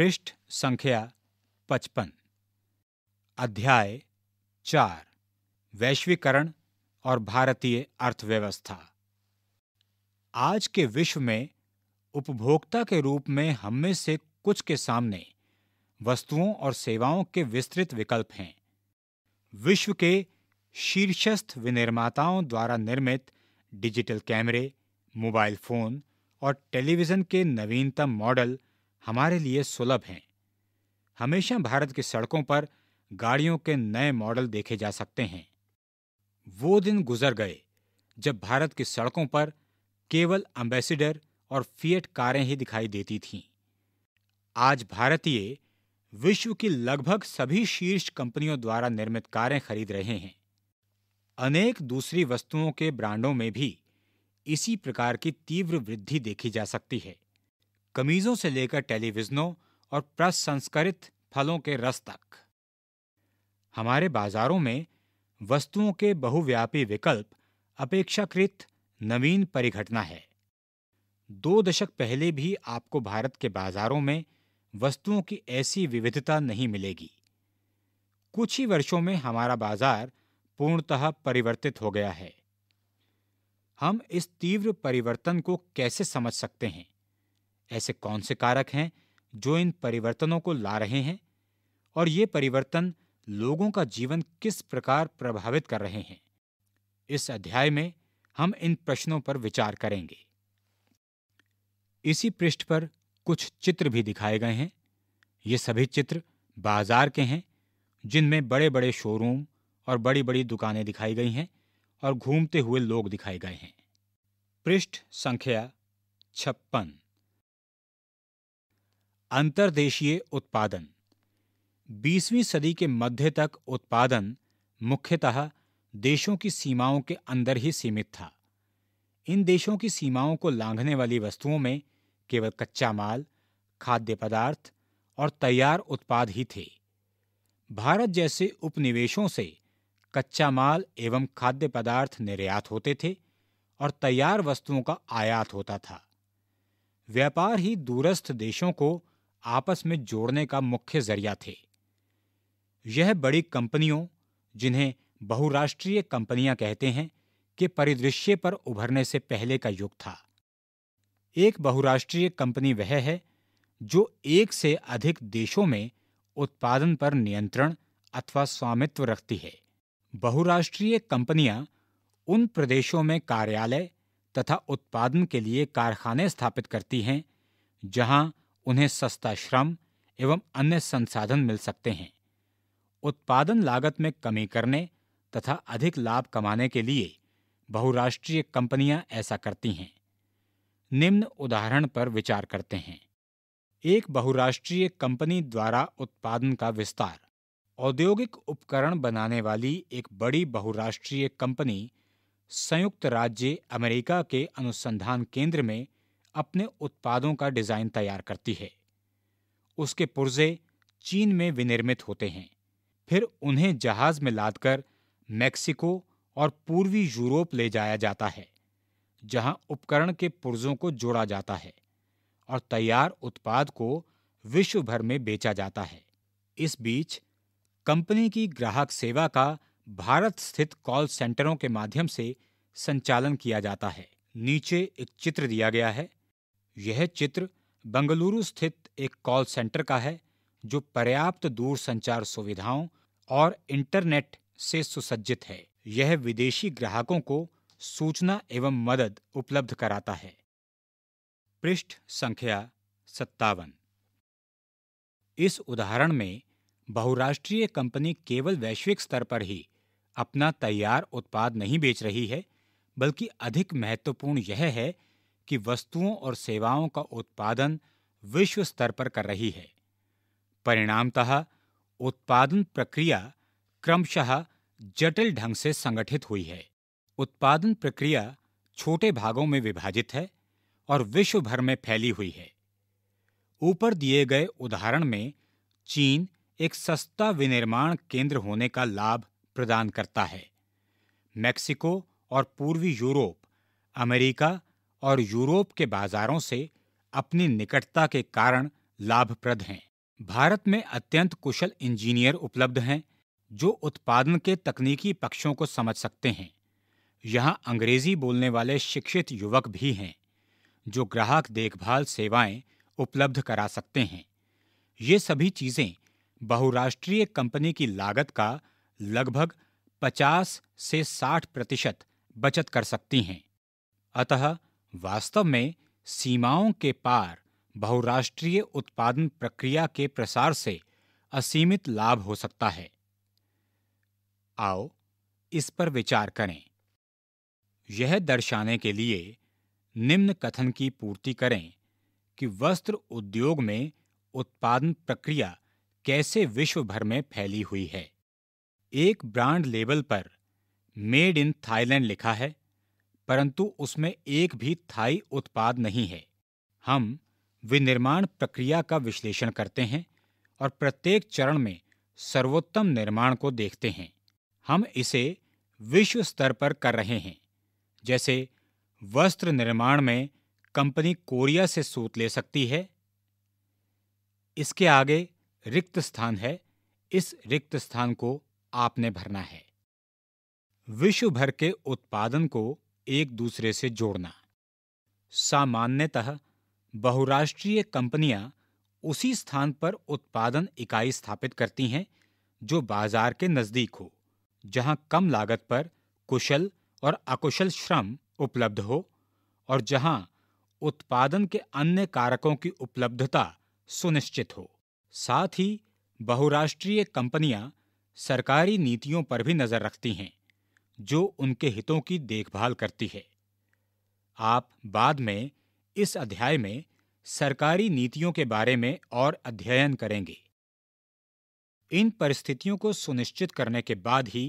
पृष्ठ संख्या पचपन अध्याय चार वैश्वीकरण और भारतीय अर्थव्यवस्था आज के विश्व में उपभोक्ता के रूप में हम में से कुछ के सामने वस्तुओं और सेवाओं के विस्तृत विकल्प हैं विश्व के शीर्षस्थ विनिर्माताओं द्वारा निर्मित डिजिटल कैमरे मोबाइल फोन और टेलीविजन के नवीनतम मॉडल हमारे लिए सुलभ हैं हमेशा भारत की सड़कों पर गाड़ियों के नए मॉडल देखे जा सकते हैं वो दिन गुजर गए जब भारत की सड़कों पर केवल अम्बेसिडर और फिएट कारें ही दिखाई देती थीं आज भारतीय विश्व की लगभग सभी शीर्ष कंपनियों द्वारा निर्मित कारें खरीद रहे हैं अनेक दूसरी वस्तुओं के ब्रांडों में भी इसी प्रकार की तीव्र वृद्धि देखी जा सकती है कमीजों से लेकर टेलीविजनों और प्रसंस्करित फलों के रस तक हमारे बाजारों में वस्तुओं के बहुव्यापी विकल्प अपेक्षाकृत नवीन परिघटना है दो दशक पहले भी आपको भारत के बाजारों में वस्तुओं की ऐसी विविधता नहीं मिलेगी कुछ ही वर्षों में हमारा बाजार पूर्णतः परिवर्तित हो गया है हम इस तीव्र परिवर्तन को कैसे समझ सकते हैं ऐसे कौन से कारक हैं जो इन परिवर्तनों को ला रहे हैं और ये परिवर्तन लोगों का जीवन किस प्रकार प्रभावित कर रहे हैं इस अध्याय में हम इन प्रश्नों पर विचार करेंगे इसी पृष्ठ पर कुछ चित्र भी दिखाए गए हैं ये सभी चित्र बाजार के हैं जिनमें बड़े बड़े शोरूम और बड़ी बड़ी दुकानें दिखाई गई हैं और घूमते हुए लोग दिखाए गए हैं पृष्ठ संख्या छप्पन अंतर्देशीय उत्पादन बीसवीं सदी के मध्य तक उत्पादन मुख्यतः देशों की सीमाओं के अंदर ही सीमित था इन देशों की सीमाओं को लांघने वाली वस्तुओं में केवल कच्चा माल खाद्य पदार्थ और तैयार उत्पाद ही थे भारत जैसे उपनिवेशों से कच्चा माल एवं खाद्य पदार्थ निर्यात होते थे और तैयार वस्तुओं का आयात होता था व्यापार ही दूरस्थ देशों को आपस में जोड़ने का मुख्य जरिया थे यह बड़ी कंपनियों जिन्हें बहुराष्ट्रीय कंपनियां कहते हैं के परिदृश्य पर उभरने से पहले का युग था एक बहुराष्ट्रीय कंपनी वह है जो एक से अधिक देशों में उत्पादन पर नियंत्रण अथवा स्वामित्व रखती है बहुराष्ट्रीय कंपनियां उन प्रदेशों में कार्यालय तथा उत्पादन के लिए कारखाने स्थापित करती हैं जहां उन्हें सस्ता श्रम एवं अन्य संसाधन मिल सकते हैं उत्पादन लागत में कमी करने तथा अधिक लाभ कमाने के लिए बहुराष्ट्रीय कंपनियां ऐसा करती हैं निम्न उदाहरण पर विचार करते हैं एक बहुराष्ट्रीय कंपनी द्वारा उत्पादन का विस्तार औद्योगिक उपकरण बनाने वाली एक बड़ी बहुराष्ट्रीय कंपनी संयुक्त राज्य अमेरिका के अनुसंधान केंद्र में अपने उत्पादों का डिजाइन तैयार करती है उसके पुर्जे चीन में विनिर्मित होते हैं फिर उन्हें जहाज में लादकर मैक्सिको और पूर्वी यूरोप ले जाया जाता है जहां उपकरण के पुर्जों को जोड़ा जाता है और तैयार उत्पाद को विश्व भर में बेचा जाता है इस बीच कंपनी की ग्राहक सेवा का भारत स्थित कॉल सेंटरों के माध्यम से संचालन किया जाता है नीचे एक चित्र दिया गया है यह चित्र बंगलुरु स्थित एक कॉल सेंटर का है जो पर्याप्त दूर संचार सुविधाओं और इंटरनेट से सुसज्जित है यह विदेशी ग्राहकों को सूचना एवं मदद उपलब्ध कराता है पृष्ठ संख्या सत्तावन इस उदाहरण में बहुराष्ट्रीय कंपनी केवल वैश्विक स्तर पर ही अपना तैयार उत्पाद नहीं बेच रही है बल्कि अधिक महत्वपूर्ण यह है की वस्तुओं और सेवाओं का उत्पादन विश्व स्तर पर कर रही है परिणामतः उत्पादन प्रक्रिया क्रमशः जटिल ढंग से संगठित हुई है उत्पादन प्रक्रिया छोटे भागों में विभाजित है और विश्व भर में फैली हुई है ऊपर दिए गए उदाहरण में चीन एक सस्ता विनिर्माण केंद्र होने का लाभ प्रदान करता है मैक्सिको और पूर्वी यूरोप अमेरिका और यूरोप के बाजारों से अपनी निकटता के कारण लाभप्रद हैं भारत में अत्यंत कुशल इंजीनियर उपलब्ध हैं जो उत्पादन के तकनीकी पक्षों को समझ सकते हैं यहाँ अंग्रेजी बोलने वाले शिक्षित युवक भी हैं जो ग्राहक देखभाल सेवाएं उपलब्ध करा सकते हैं ये सभी चीज़ें बहुराष्ट्रीय कंपनी की लागत का लगभग 50 से 60 प्रतिशत बचत कर सकती हैं अतः वास्तव में सीमाओं के पार बहुराष्ट्रीय उत्पादन प्रक्रिया के प्रसार से असीमित लाभ हो सकता है आओ इस पर विचार करें यह दर्शाने के लिए निम्न कथन की पूर्ति करें कि वस्त्र उद्योग में उत्पादन प्रक्रिया कैसे विश्व भर में फैली हुई है एक ब्रांड लेबल पर मेड इन थाईलैंड लिखा है परंतु उसमें एक भी थाई उत्पाद नहीं है हम विनिर्माण प्रक्रिया का विश्लेषण करते हैं और प्रत्येक चरण में सर्वोत्तम निर्माण को देखते हैं हम इसे विश्व स्तर पर कर रहे हैं जैसे वस्त्र निर्माण में कंपनी कोरिया से सूत ले सकती है इसके आगे रिक्त स्थान है इस रिक्त स्थान को आपने भरना है विश्व भर के उत्पादन को एक दूसरे से जोड़ना सामान्यतः बहुराष्ट्रीय कंपनियां उसी स्थान पर उत्पादन इकाई स्थापित करती हैं जो बाजार के नजदीक हो जहां कम लागत पर कुशल और अकुशल श्रम उपलब्ध हो और जहां उत्पादन के अन्य कारकों की उपलब्धता सुनिश्चित हो साथ ही बहुराष्ट्रीय कंपनियां सरकारी नीतियों पर भी नजर रखती हैं जो उनके हितों की देखभाल करती है आप बाद में इस अध्याय में सरकारी नीतियों के बारे में और अध्ययन करेंगे इन परिस्थितियों को सुनिश्चित करने के बाद ही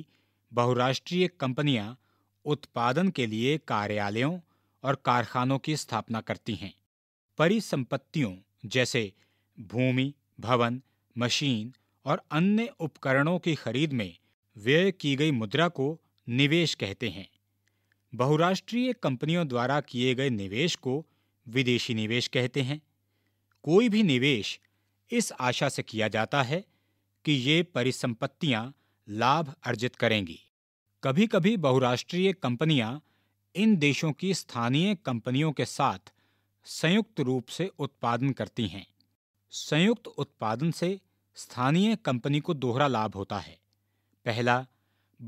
बहुराष्ट्रीय कंपनियां उत्पादन के लिए कार्यालयों और कारखानों की स्थापना करती हैं परिसंपत्तियों जैसे भूमि भवन मशीन और अन्य उपकरणों की खरीद में व्यय की गई मुद्रा को निवेश कहते हैं बहुराष्ट्रीय कंपनियों द्वारा किए गए निवेश को विदेशी निवेश कहते हैं कोई भी निवेश इस आशा से किया जाता है कि ये परिसंपत्तियां लाभ अर्जित करेंगी कभी कभी बहुराष्ट्रीय कंपनियां इन देशों की स्थानीय कंपनियों के साथ संयुक्त रूप से उत्पादन करती हैं संयुक्त उत्पादन से स्थानीय कंपनी को दोहरा लाभ होता है पहला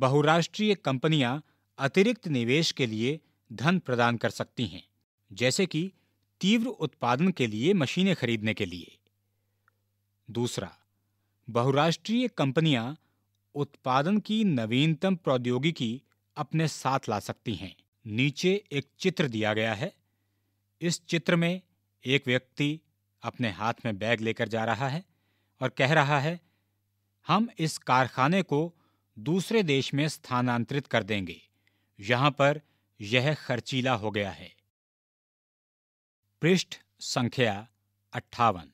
बहुराष्ट्रीय कंपनियां अतिरिक्त निवेश के लिए धन प्रदान कर सकती हैं जैसे कि तीव्र उत्पादन के लिए मशीनें खरीदने के लिए दूसरा बहुराष्ट्रीय कंपनियां उत्पादन की नवीनतम प्रौद्योगिकी अपने साथ ला सकती हैं नीचे एक चित्र दिया गया है इस चित्र में एक व्यक्ति अपने हाथ में बैग लेकर जा रहा है और कह रहा है हम इस कारखाने को दूसरे देश में स्थानांतरित कर देंगे यहां पर यह खर्चीला हो गया है पृष्ठ संख्या अट्ठावन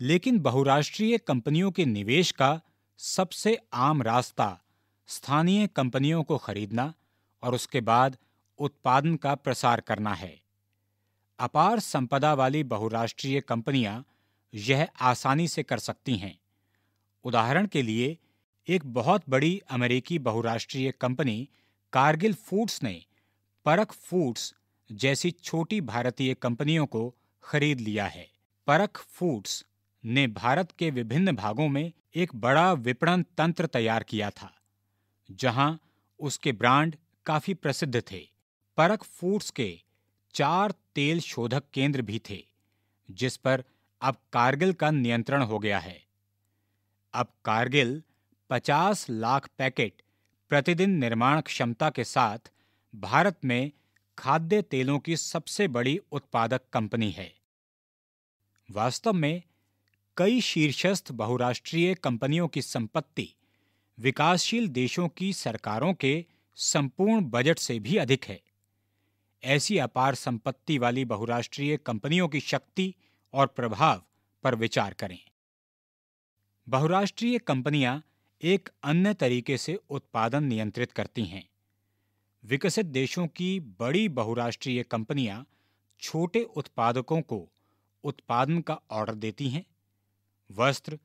लेकिन बहुराष्ट्रीय कंपनियों के निवेश का सबसे आम रास्ता स्थानीय कंपनियों को खरीदना और उसके बाद उत्पादन का प्रसार करना है अपार संपदा वाली बहुराष्ट्रीय कंपनियां यह आसानी से कर सकती हैं उदाहरण के लिए एक बहुत बड़ी अमेरिकी बहुराष्ट्रीय कंपनी कारगिल फूड्स ने परख फूड्स जैसी छोटी भारतीय कंपनियों को खरीद लिया है परख फूड्स ने भारत के विभिन्न भागों में एक बड़ा विपणन तंत्र तैयार किया था जहां उसके ब्रांड काफी प्रसिद्ध थे परख फूड्स के चार तेल शोधक केंद्र भी थे जिस पर अब कारगिल का नियंत्रण हो गया है अब कारगिल 50 लाख पैकेट प्रतिदिन निर्माण क्षमता के साथ भारत में खाद्य तेलों की सबसे बड़ी उत्पादक कंपनी है वास्तव में कई शीर्षस्थ बहुराष्ट्रीय कंपनियों की संपत्ति विकासशील देशों की सरकारों के संपूर्ण बजट से भी अधिक है ऐसी अपार संपत्ति वाली बहुराष्ट्रीय कंपनियों की शक्ति और प्रभाव पर विचार करें बहुराष्ट्रीय कंपनियां एक अन्य तरीके से उत्पादन नियंत्रित करती हैं विकसित देशों की बड़ी बहुराष्ट्रीय कंपनियां छोटे उत्पादकों को उत्पादन का ऑर्डर देती हैं वस्त्र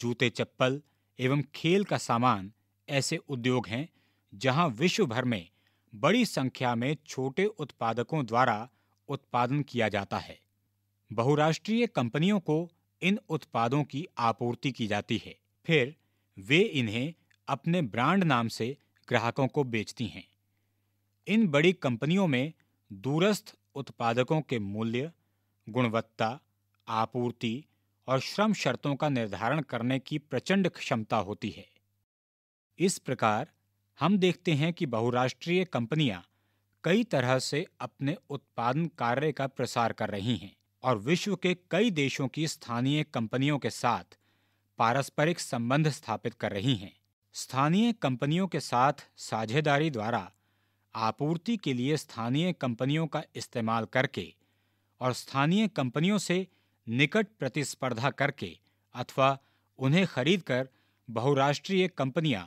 जूते चप्पल एवं खेल का सामान ऐसे उद्योग हैं जहां विश्व भर में बड़ी संख्या में छोटे उत्पादकों द्वारा उत्पादन किया जाता है बहुराष्ट्रीय कंपनियों को इन उत्पादों की आपूर्ति की जाती है फिर वे इन्हें अपने ब्रांड नाम से ग्राहकों को बेचती हैं इन बड़ी कंपनियों में दूरस्थ उत्पादकों के मूल्य गुणवत्ता आपूर्ति और श्रम शर्तों का निर्धारण करने की प्रचंड क्षमता होती है इस प्रकार हम देखते हैं कि बहुराष्ट्रीय कंपनियां कई तरह से अपने उत्पादन कार्य का प्रसार कर रही हैं और विश्व के कई देशों की स्थानीय कंपनियों के साथ पारस्परिक संबंध स्थापित कर रही हैं स्थानीय कंपनियों के साथ साझेदारी द्वारा आपूर्ति के लिए स्थानीय कंपनियों का इस्तेमाल करके और स्थानीय कंपनियों से निकट प्रतिस्पर्धा करके अथवा उन्हें खरीदकर बहुराष्ट्रीय कंपनियां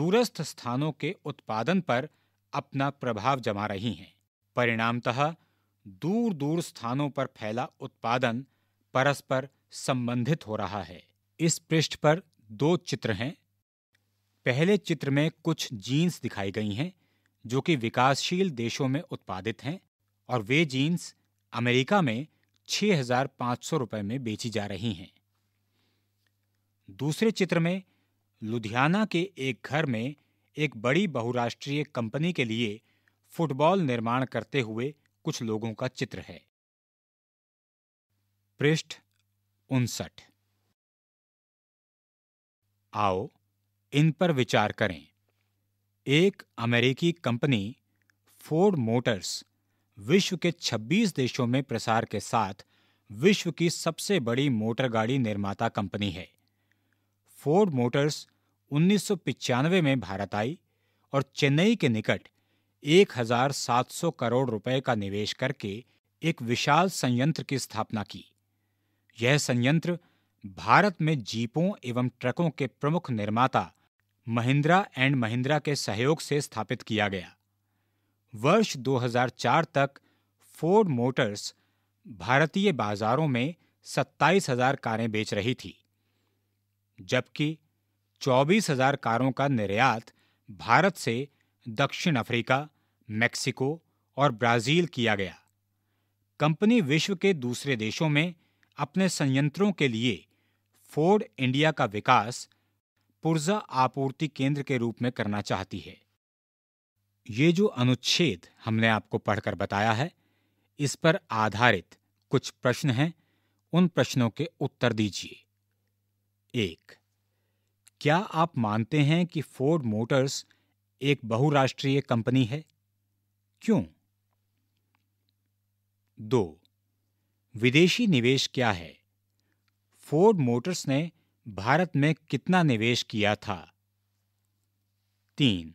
दूरस्थ स्थानों के उत्पादन पर अपना प्रभाव जमा रही हैं परिणामतः दूर दूर स्थानों पर फैला उत्पादन परस्पर संबंधित हो रहा है इस पृष्ठ पर दो चित्र हैं पहले चित्र में कुछ जीन्स दिखाई गई हैं जो कि विकासशील देशों में उत्पादित हैं और वे जीन्स अमेरिका में 6,500 रुपए में बेची जा रही हैं दूसरे चित्र में लुधियाना के एक घर में एक बड़ी बहुराष्ट्रीय कंपनी के लिए फुटबॉल निर्माण करते हुए कुछ लोगों का चित्र है पृष्ठ उनसठ आओ इन पर विचार करें एक अमेरिकी कंपनी फोर्ड मोटर्स विश्व के 26 देशों में प्रसार के साथ विश्व की सबसे बड़ी मोटर गाड़ी निर्माता कंपनी है फोर्ड मोटर्स उन्नीस में भारत आई और चेन्नई के निकट 1,700 करोड़ रुपए का निवेश करके एक विशाल संयंत्र की स्थापना की यह संयंत्र भारत में जीपों एवं ट्रकों के प्रमुख निर्माता महिंद्रा एंड महिंद्रा के सहयोग से स्थापित किया गया वर्ष 2004 तक फोर्ड मोटर्स भारतीय बाजारों में सत्ताईस हजार कारें बेच रही थी जबकि चौबीस हजार कारों का निर्यात भारत से दक्षिण अफ्रीका मैक्सिको और ब्राजील किया गया कंपनी विश्व के दूसरे देशों में अपने संयंत्रों के लिए फोर्ड इंडिया का विकास पुर्जा आपूर्ति केंद्र के रूप में करना चाहती है ये जो अनुच्छेद हमने आपको पढ़कर बताया है इस पर आधारित कुछ प्रश्न हैं उन प्रश्नों के उत्तर दीजिए एक क्या आप मानते हैं कि फोर्ड मोटर्स एक बहुराष्ट्रीय कंपनी है क्यों दो विदेशी निवेश क्या है फोर्ड मोटर्स ने भारत में कितना निवेश किया था तीन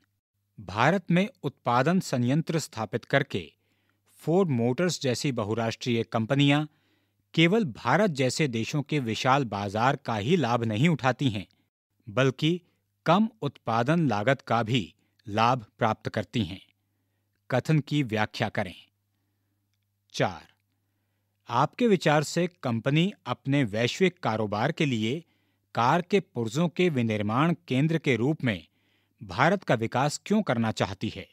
भारत में उत्पादन संयंत्र स्थापित करके फोर्ड मोटर्स जैसी बहुराष्ट्रीय कंपनियां केवल भारत जैसे देशों के विशाल बाजार का ही लाभ नहीं उठाती हैं बल्कि कम उत्पादन लागत का भी लाभ प्राप्त करती हैं कथन की व्याख्या करें चार आपके विचार से कंपनी अपने वैश्विक कारोबार के लिए कार के पुर्जों के विनिर्माण केंद्र के रूप में भारत का विकास क्यों करना चाहती है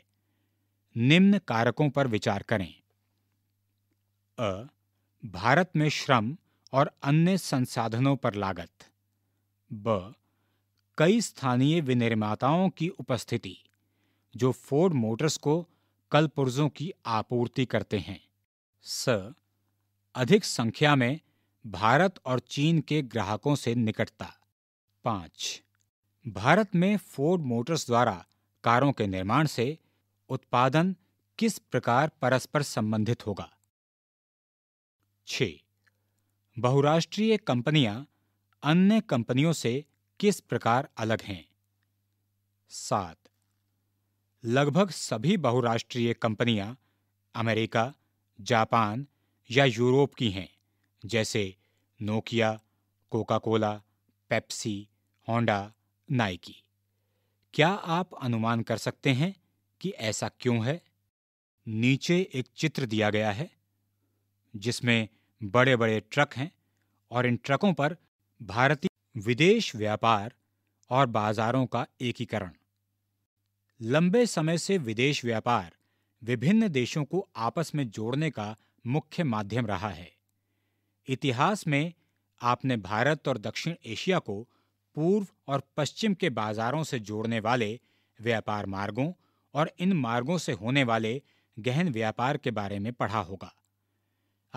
निम्न कारकों पर विचार करें अ भारत में श्रम और अन्य संसाधनों पर लागत ब कई स्थानीय विनिर्माताओं की उपस्थिति जो फोर्ड मोटर्स को कल पुर्जों की आपूर्ति करते हैं स अधिक संख्या में भारत और चीन के ग्राहकों से निकटता पांच भारत में फोर्ड मोटर्स द्वारा कारों के निर्माण से उत्पादन किस प्रकार परस्पर संबंधित होगा छ बहुराष्ट्रीय कंपनियां अन्य कंपनियों से किस प्रकार अलग हैं सात लगभग सभी बहुराष्ट्रीय कंपनियां अमेरिका जापान या यूरोप की हैं जैसे Nokia Coca Cola Pepsi Honda Nike क्या आप अनुमान कर सकते हैं कि ऐसा क्यों है नीचे एक चित्र दिया गया है जिसमें बड़े बड़े ट्रक हैं और इन ट्रकों पर भारतीय विदेश व्यापार और बाजारों का एकीकरण लंबे समय से विदेश व्यापार विभिन्न देशों को आपस में जोड़ने का मुख्य माध्यम रहा है इतिहास में आपने भारत और दक्षिण एशिया को पूर्व और पश्चिम के बाजारों से जोड़ने वाले व्यापार मार्गों और इन मार्गों से होने वाले गहन व्यापार के बारे में पढ़ा होगा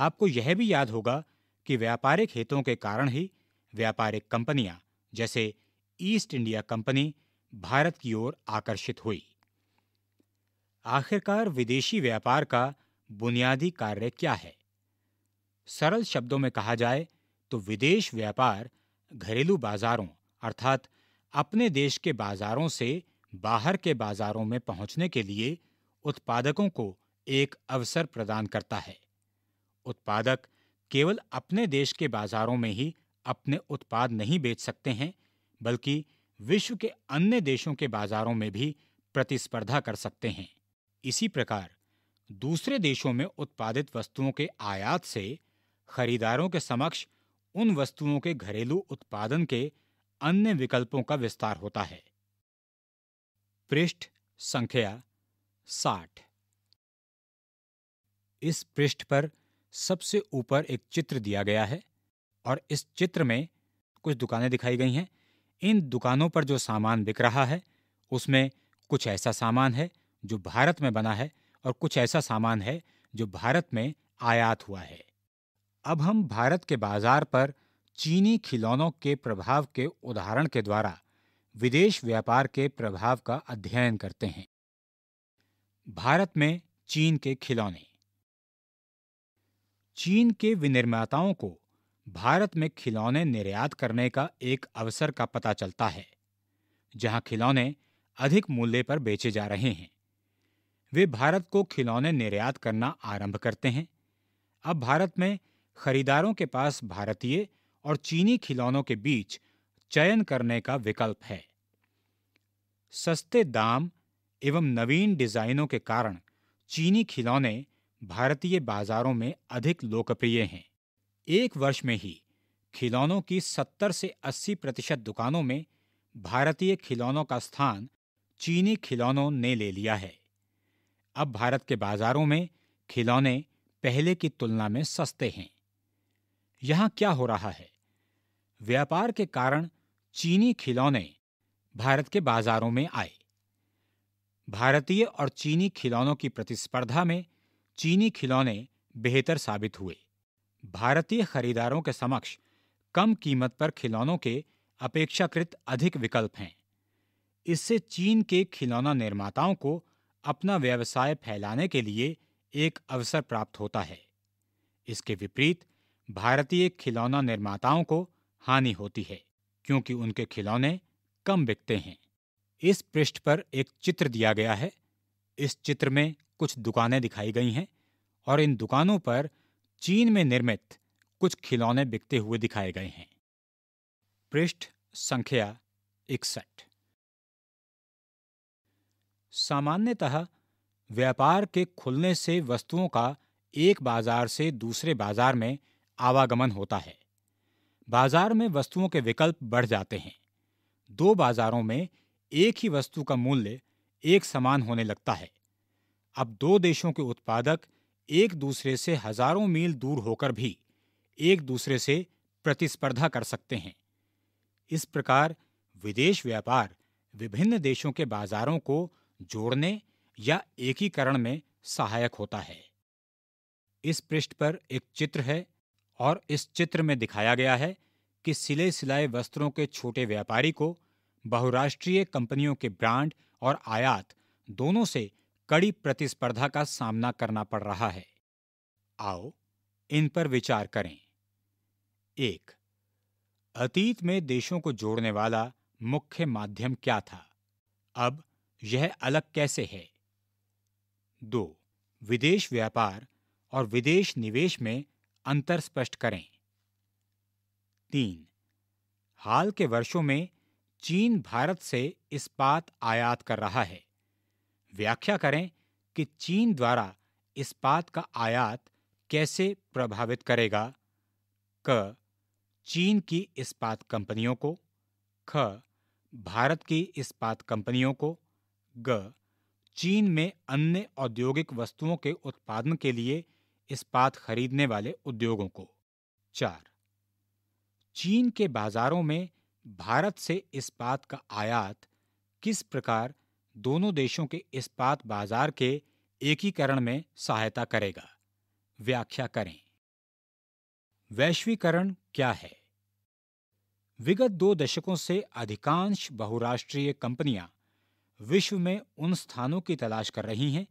आपको यह भी याद होगा कि व्यापारिक हितों के कारण ही व्यापारिक कंपनियां जैसे ईस्ट इंडिया कंपनी भारत की ओर आकर्षित हुई आखिरकार विदेशी व्यापार का बुनियादी कार्य क्या है सरल शब्दों में कहा जाए तो विदेश व्यापार घरेलू बाजारों अर्थात अपने देश के बाजारों से बाहर के बाजारों में पहुंचने के लिए उत्पादकों को एक अवसर प्रदान करता है उत्पादक केवल अपने देश के बाजारों में ही अपने उत्पाद नहीं बेच सकते हैं बल्कि विश्व के अन्य देशों के बाजारों में भी प्रतिस्पर्धा कर सकते हैं इसी प्रकार दूसरे देशों में उत्पादित वस्तुओं के आयात से खरीदारों के समक्ष उन वस्तुओं के घरेलू उत्पादन के अन्य विकल्पों का विस्तार होता है पृष्ठ संख्या साठ इस पृष्ठ पर सबसे ऊपर एक चित्र दिया गया है और इस चित्र में कुछ दुकानें दिखाई गई हैं इन दुकानों पर जो सामान बिक रहा है उसमें कुछ ऐसा सामान है जो भारत में बना है और कुछ ऐसा सामान है जो भारत में आयात हुआ है अब हम भारत के बाजार पर चीनी खिलौनों के प्रभाव के उदाहरण के द्वारा विदेश व्यापार के प्रभाव का अध्ययन करते हैं भारत में चीन के खिलौने चीन के विनिर्माताओं को भारत में खिलौने निर्यात करने का एक अवसर का पता चलता है जहां खिलौने अधिक मूल्य पर बेचे जा रहे हैं वे भारत को खिलौने निर्यात करना आरंभ करते हैं अब भारत में खरीदारों के पास भारतीय और चीनी खिलौनों के बीच चयन करने का विकल्प है सस्ते दाम एवं नवीन डिजाइनों के कारण चीनी खिलौने भारतीय बाजारों में अधिक लोकप्रिय हैं एक वर्ष में ही खिलौनों की 70 से 80 प्रतिशत दुकानों में भारतीय खिलौनों का स्थान चीनी खिलौनों ने ले लिया है अब भारत के बाजारों में खिलौने पहले की तुलना में सस्ते हैं यहां क्या हो रहा है व्यापार के कारण चीनी खिलौने भारत के बाजारों में आए भारतीय और चीनी खिलौनों की प्रतिस्पर्धा में चीनी खिलौने बेहतर साबित हुए भारतीय खरीदारों के समक्ष कम कीमत पर खिलौनों के अपेक्षाकृत अधिक विकल्प हैं इससे चीन के खिलौना निर्माताओं को अपना व्यवसाय फैलाने के लिए एक अवसर प्राप्त होता है इसके विपरीत भारतीय खिलौना निर्माताओं को हानि होती है क्योंकि उनके खिलौने कम बिकते हैं इस पृष्ठ पर एक चित्र दिया गया है इस चित्र में कुछ दुकानें दिखाई गई हैं और इन दुकानों पर चीन में निर्मित कुछ खिलौने बिकते हुए दिखाए गए हैं पृष्ठ संख्या इकसठ सामान्यतः व्यापार के खुलने से वस्तुओं का एक बाजार से दूसरे बाजार में आवागमन होता है बाजार में वस्तुओं के विकल्प बढ़ जाते हैं दो बाजारों में एक ही वस्तु का मूल्य एक समान होने लगता है अब दो देशों के उत्पादक एक दूसरे से हजारों मील दूर होकर भी एक दूसरे से प्रतिस्पर्धा कर सकते हैं इस प्रकार विदेश व्यापार विभिन्न देशों के बाजारों को जोड़ने या एकीकरण में सहायक होता है इस पृष्ठ पर एक चित्र है और इस चित्र में दिखाया गया है कि सिले सिलाए वस्त्रों के छोटे व्यापारी को बहुराष्ट्रीय कंपनियों के ब्रांड और आयात दोनों से कड़ी प्रतिस्पर्धा का सामना करना पड़ रहा है आओ इन पर विचार करें एक अतीत में देशों को जोड़ने वाला मुख्य माध्यम क्या था अब यह अलग कैसे है दो विदेश व्यापार और विदेश निवेश में अंतर स्पष्ट करें तीन हाल के वर्षों में चीन भारत से इस्पात आयात कर रहा है व्याख्या करें कि चीन द्वारा इस्पात का आयात कैसे प्रभावित करेगा क चीन की इस्पात कंपनियों को ख भारत की इस्पात कंपनियों को ग चीन में अन्य औद्योगिक वस्तुओं के उत्पादन के लिए इस्पात खरीदने वाले उद्योगों को चार चीन के बाजारों में भारत से इस्पात का आयात किस प्रकार दोनों देशों के इस्पात बाजार के एकीकरण में सहायता करेगा व्याख्या करें वैश्वीकरण क्या है विगत दो दशकों से अधिकांश बहुराष्ट्रीय कंपनियां विश्व में उन स्थानों की तलाश कर रही हैं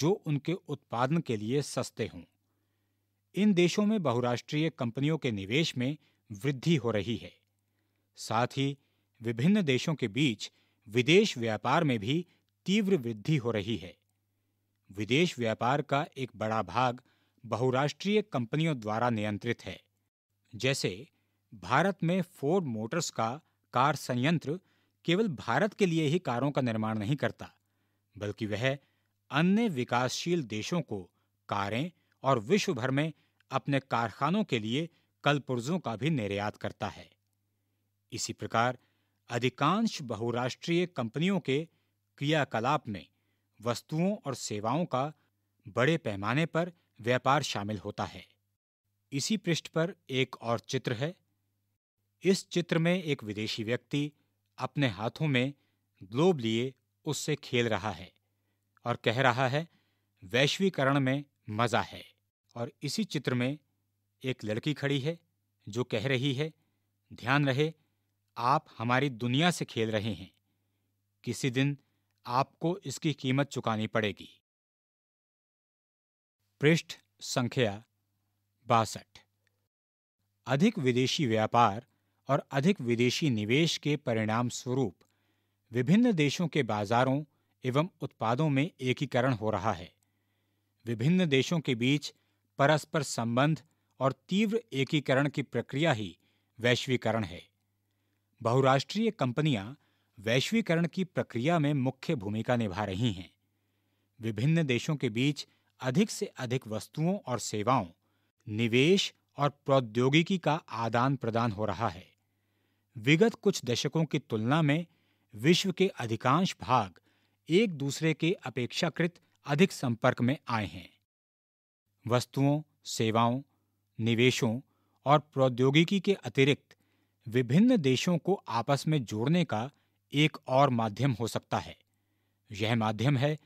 जो उनके उत्पादन के लिए सस्ते हों इन देशों में बहुराष्ट्रीय कंपनियों के निवेश में वृद्धि हो रही है साथ ही विभिन्न देशों के बीच विदेश व्यापार में भी तीव्र वृद्धि हो रही है विदेश व्यापार का एक बड़ा भाग बहुराष्ट्रीय कंपनियों द्वारा नियंत्रित है जैसे भारत में फोर्ड मोटर्स का कार संयंत्र केवल भारत के लिए ही कारों का निर्माण नहीं करता बल्कि वह अन्य विकासशील देशों को कारें और विश्व भर में अपने कारखानों के लिए कलपुर्जों का भी निर्यात करता है इसी प्रकार अधिकांश बहुराष्ट्रीय कंपनियों के क्रियाकलाप में वस्तुओं और सेवाओं का बड़े पैमाने पर व्यापार शामिल होता है इसी पृष्ठ पर एक और चित्र है इस चित्र में एक विदेशी व्यक्ति अपने हाथों में ग्लोब लिए उससे खेल रहा है और कह रहा है वैश्वीकरण में मजा है और इसी चित्र में एक लड़की खड़ी है जो कह रही है ध्यान रहे आप हमारी दुनिया से खेल रहे हैं किसी दिन आपको इसकी कीमत चुकानी पड़ेगी पृष्ठ संख्या बासठ अधिक विदेशी व्यापार और अधिक विदेशी निवेश के परिणाम स्वरूप विभिन्न देशों के बाजारों एवं उत्पादों में एकीकरण हो रहा है विभिन्न देशों के बीच परस्पर संबंध और तीव्र एकीकरण की प्रक्रिया ही वैश्वीकरण है बहुराष्ट्रीय कंपनियां वैश्वीकरण की प्रक्रिया में मुख्य भूमिका निभा रही हैं विभिन्न देशों के बीच अधिक से अधिक वस्तुओं और सेवाओं निवेश और प्रौद्योगिकी का आदान प्रदान हो रहा है विगत कुछ दशकों की तुलना में विश्व के अधिकांश भाग एक दूसरे के अपेक्षाकृत अधिक संपर्क में आए हैं वस्तुओं सेवाओं निवेशों और प्रौद्योगिकी के अतिरिक्त विभिन्न देशों को आपस में जोड़ने का एक और माध्यम हो सकता है यह माध्यम है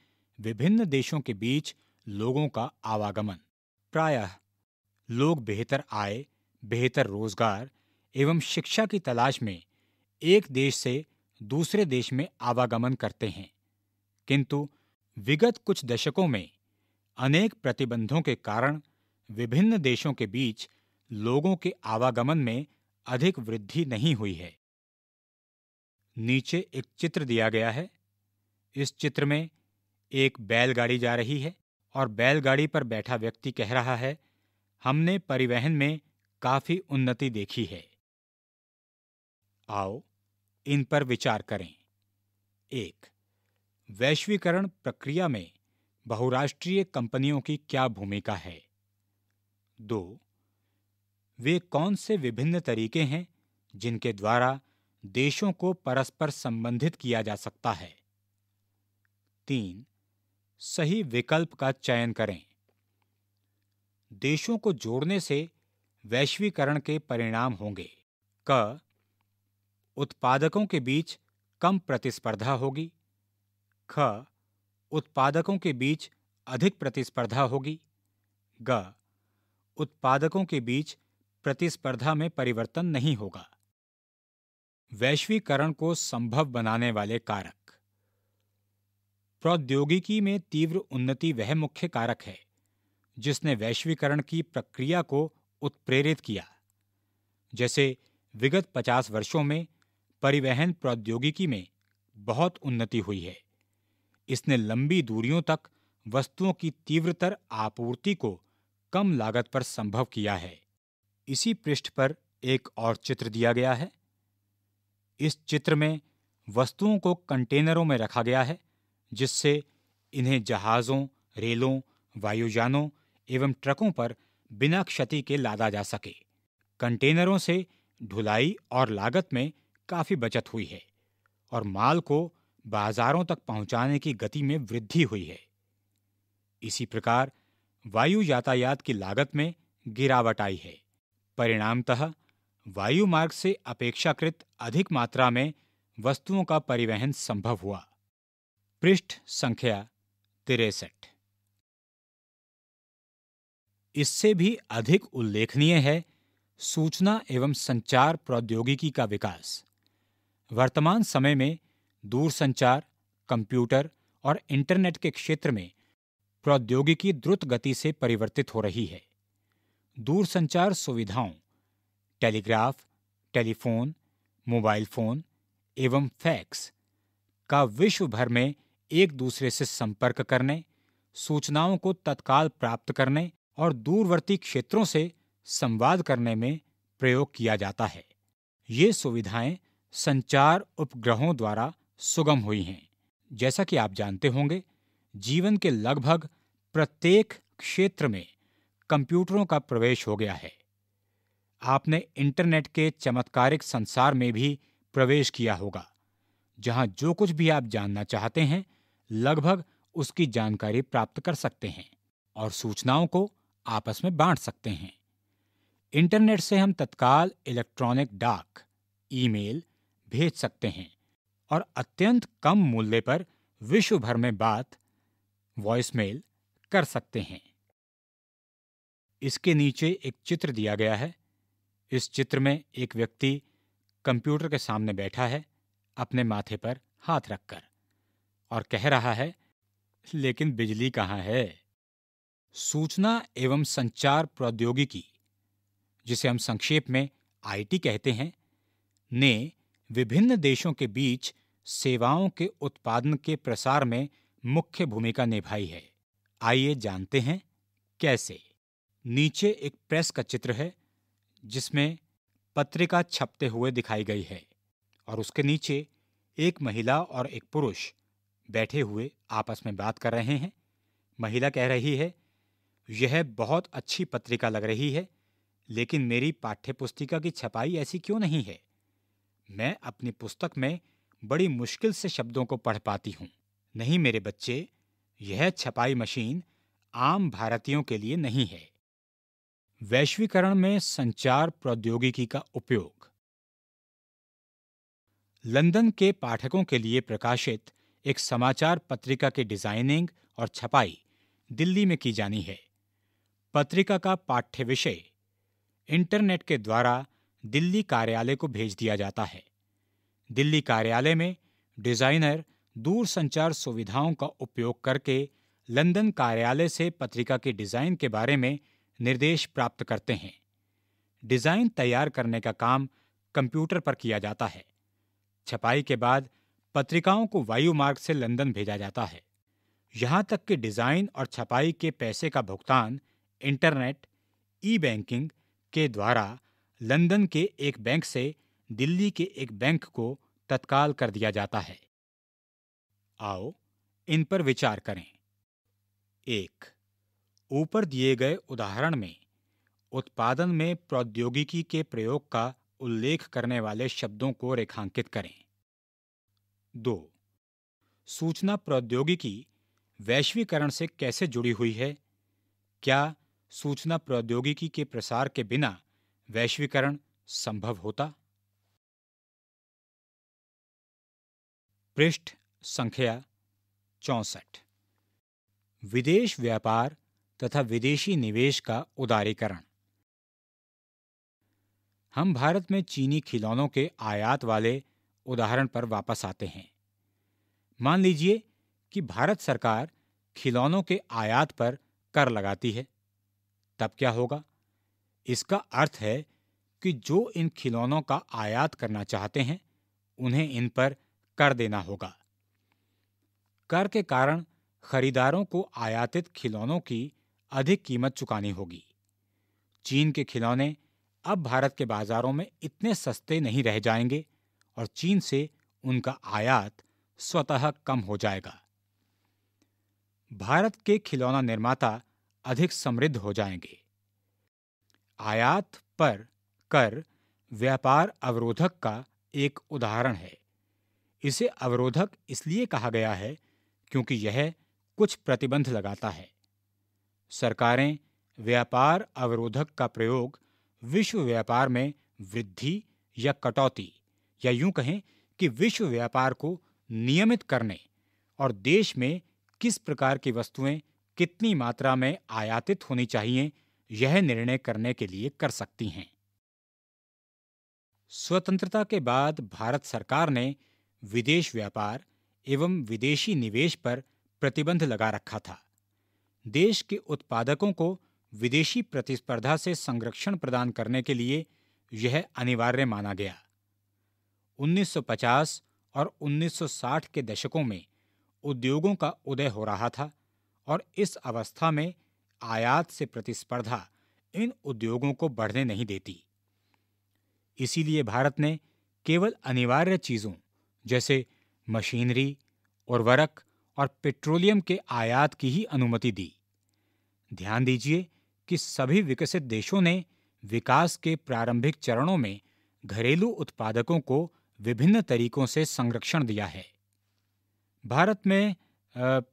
विभिन्न देशों के बीच लोगों का आवागमन प्रायः लोग बेहतर आय बेहतर रोजगार एवं शिक्षा की तलाश में एक देश से दूसरे देश में आवागमन करते हैं किंतु विगत कुछ दशकों में अनेक प्रतिबंधों के कारण विभिन्न देशों के बीच लोगों के आवागमन में अधिक वृद्धि नहीं हुई है नीचे एक चित्र दिया गया है इस चित्र में एक बैलगाड़ी जा रही है और बैलगाड़ी पर बैठा व्यक्ति कह रहा है हमने परिवहन में काफी उन्नति देखी है आओ इन पर विचार करें एक वैश्वीकरण प्रक्रिया में बहुराष्ट्रीय कंपनियों की क्या भूमिका है दो वे कौन से विभिन्न तरीके हैं जिनके द्वारा देशों को परस्पर संबंधित किया जा सकता है तीन सही विकल्प का चयन करें देशों को जोड़ने से वैश्वीकरण के परिणाम होंगे क उत्पादकों के बीच कम प्रतिस्पर्धा होगी ख उत्पादकों के बीच अधिक प्रतिस्पर्धा होगी ग उत्पादकों के बीच प्रतिस्पर्धा में परिवर्तन नहीं होगा वैश्वीकरण को संभव बनाने वाले कारक प्रौद्योगिकी में तीव्र उन्नति वह मुख्य कारक है जिसने वैश्वीकरण की प्रक्रिया को उत्प्रेरित किया जैसे विगत 50 वर्षों में परिवहन प्रौद्योगिकी में बहुत उन्नति हुई है इसने लंबी दूरियों तक वस्तुओं की तीव्रतर आपूर्ति को कम लागत पर संभव किया है इसी पृष्ठ पर एक और चित्र दिया गया है इस चित्र में वस्तुओं को कंटेनरों में रखा गया है जिससे इन्हें जहाज़ों रेलों वायुयानों एवं ट्रकों पर बिना क्षति के लादा जा सके कंटेनरों से ढुलाई और लागत में काफ़ी बचत हुई है और माल को बाजारों तक पहुंचाने की गति में वृद्धि हुई है इसी प्रकार वायु यातायात की लागत में गिरावट आई है परिणामतः वायु मार्ग से अपेक्षाकृत अधिक मात्रा में वस्तुओं का परिवहन संभव हुआ पृष्ठ संख्या तिरसठ इससे भी अधिक उल्लेखनीय है सूचना एवं संचार प्रौद्योगिकी का विकास वर्तमान समय में दूरसंचार कंप्यूटर और इंटरनेट के क्षेत्र में प्रौद्योगिकी द्रुत गति से परिवर्तित हो रही है दूरसंचार सुविधाओं टेलीग्राफ टेलीफोन मोबाइल फोन एवं फैक्स का विश्व भर में एक दूसरे से संपर्क करने सूचनाओं को तत्काल प्राप्त करने और दूरवर्ती क्षेत्रों से संवाद करने में प्रयोग किया जाता है ये सुविधाएं संचार उपग्रहों द्वारा सुगम हुई हैं जैसा कि आप जानते होंगे जीवन के लगभग प्रत्येक क्षेत्र में कंप्यूटरों का प्रवेश हो गया है आपने इंटरनेट के चमत्कारिक संसार में भी प्रवेश किया होगा जहां जो कुछ भी आप जानना चाहते हैं लगभग उसकी जानकारी प्राप्त कर सकते हैं और सूचनाओं को आपस में बांट सकते हैं इंटरनेट से हम तत्काल इलेक्ट्रॉनिक डाक ईमेल भेज सकते हैं और अत्यंत कम मूल्य पर विश्व भर में बात वॉइसमेल कर सकते हैं इसके नीचे एक चित्र दिया गया है इस चित्र में एक व्यक्ति कंप्यूटर के सामने बैठा है अपने माथे पर हाथ रखकर और कह रहा है लेकिन बिजली कहाँ है सूचना एवं संचार प्रौद्योगिकी जिसे हम संक्षेप में आईटी कहते हैं ने विभिन्न देशों के बीच सेवाओं के उत्पादन के प्रसार में मुख्य भूमिका निभाई है आइए जानते हैं कैसे नीचे एक प्रेस का चित्र है जिसमें पत्रिका छपते हुए दिखाई गई है और उसके नीचे एक महिला और एक पुरुष बैठे हुए आपस में बात कर रहे हैं महिला कह रही है यह बहुत अच्छी पत्रिका लग रही है लेकिन मेरी पाठ्य पुस्तिका की छपाई ऐसी क्यों नहीं है मैं अपनी पुस्तक में बड़ी मुश्किल से शब्दों को पढ़ पाती हूँ नहीं मेरे बच्चे यह छपाई मशीन आम भारतीयों के लिए नहीं है वैश्वीकरण में संचार प्रौद्योगिकी का उपयोग लंदन के पाठकों के लिए प्रकाशित एक समाचार पत्रिका की डिजाइनिंग और छपाई दिल्ली में की जानी है पत्रिका का पाठ्य विषय इंटरनेट के द्वारा दिल्ली कार्यालय को भेज दिया जाता है दिल्ली कार्यालय में डिजाइनर दूर संचार सुविधाओं का उपयोग करके लंदन कार्यालय से पत्रिका के डिजाइन के बारे में निर्देश प्राप्त करते हैं डिज़ाइन तैयार करने का काम कंप्यूटर पर किया जाता है छपाई के बाद पत्रिकाओं को वायु मार्ग से लंदन भेजा जाता है यहां तक कि डिज़ाइन और छपाई के पैसे का भुगतान इंटरनेट ई बैंकिंग के द्वारा लंदन के एक बैंक से दिल्ली के एक बैंक को तत्काल कर दिया जाता है आओ इन पर विचार करें एक ऊपर दिए गए उदाहरण में उत्पादन में प्रौद्योगिकी के प्रयोग का उल्लेख करने वाले शब्दों को रेखांकित करें दो सूचना प्रौद्योगिकी वैश्वीकरण से कैसे जुड़ी हुई है क्या सूचना प्रौद्योगिकी के प्रसार के बिना वैश्वीकरण संभव होता पृष्ठ संख्या चौसठ विदेश व्यापार तथा विदेशी निवेश का उदारीकरण हम भारत में चीनी खिलौनों के आयात वाले उदाहरण पर वापस आते हैं मान लीजिए कि भारत सरकार खिलौनों के आयात पर कर लगाती है तब क्या होगा इसका अर्थ है कि जो इन खिलौनों का आयात करना चाहते हैं उन्हें इन पर कर देना होगा कर के कारण खरीदारों को आयातित खिलौनों की अधिक कीमत चुकानी होगी चीन के खिलौने अब भारत के बाजारों में इतने सस्ते नहीं रह जाएंगे और चीन से उनका आयात स्वतः कम हो जाएगा भारत के खिलौना निर्माता अधिक समृद्ध हो जाएंगे आयात पर कर व्यापार अवरोधक का एक उदाहरण है इसे अवरोधक इसलिए कहा गया है क्योंकि यह कुछ प्रतिबंध लगाता है सरकारें व्यापार अवरोधक का प्रयोग विश्व व्यापार में वृद्धि या कटौती या यूं कहें कि विश्व व्यापार को नियमित करने और देश में किस प्रकार की वस्तुएं कितनी मात्रा में आयातित होनी चाहिए यह निर्णय करने के लिए कर सकती हैं स्वतंत्रता के बाद भारत सरकार ने विदेश व्यापार एवं विदेशी निवेश पर प्रतिबंध लगा रखा था देश के उत्पादकों को विदेशी प्रतिस्पर्धा से संरक्षण प्रदान करने के लिए यह अनिवार्य माना गया 1950 और 1960 के दशकों में उद्योगों का उदय हो रहा था और इस अवस्था में आयात से प्रतिस्पर्धा इन उद्योगों को बढ़ने नहीं देती इसीलिए भारत ने केवल अनिवार्य चीजों जैसे मशीनरी उर्वरक और पेट्रोलियम के आयात की ही अनुमति दी ध्यान दीजिए कि सभी विकसित देशों ने विकास के प्रारंभिक चरणों में घरेलू उत्पादकों को विभिन्न तरीकों से संरक्षण दिया है भारत में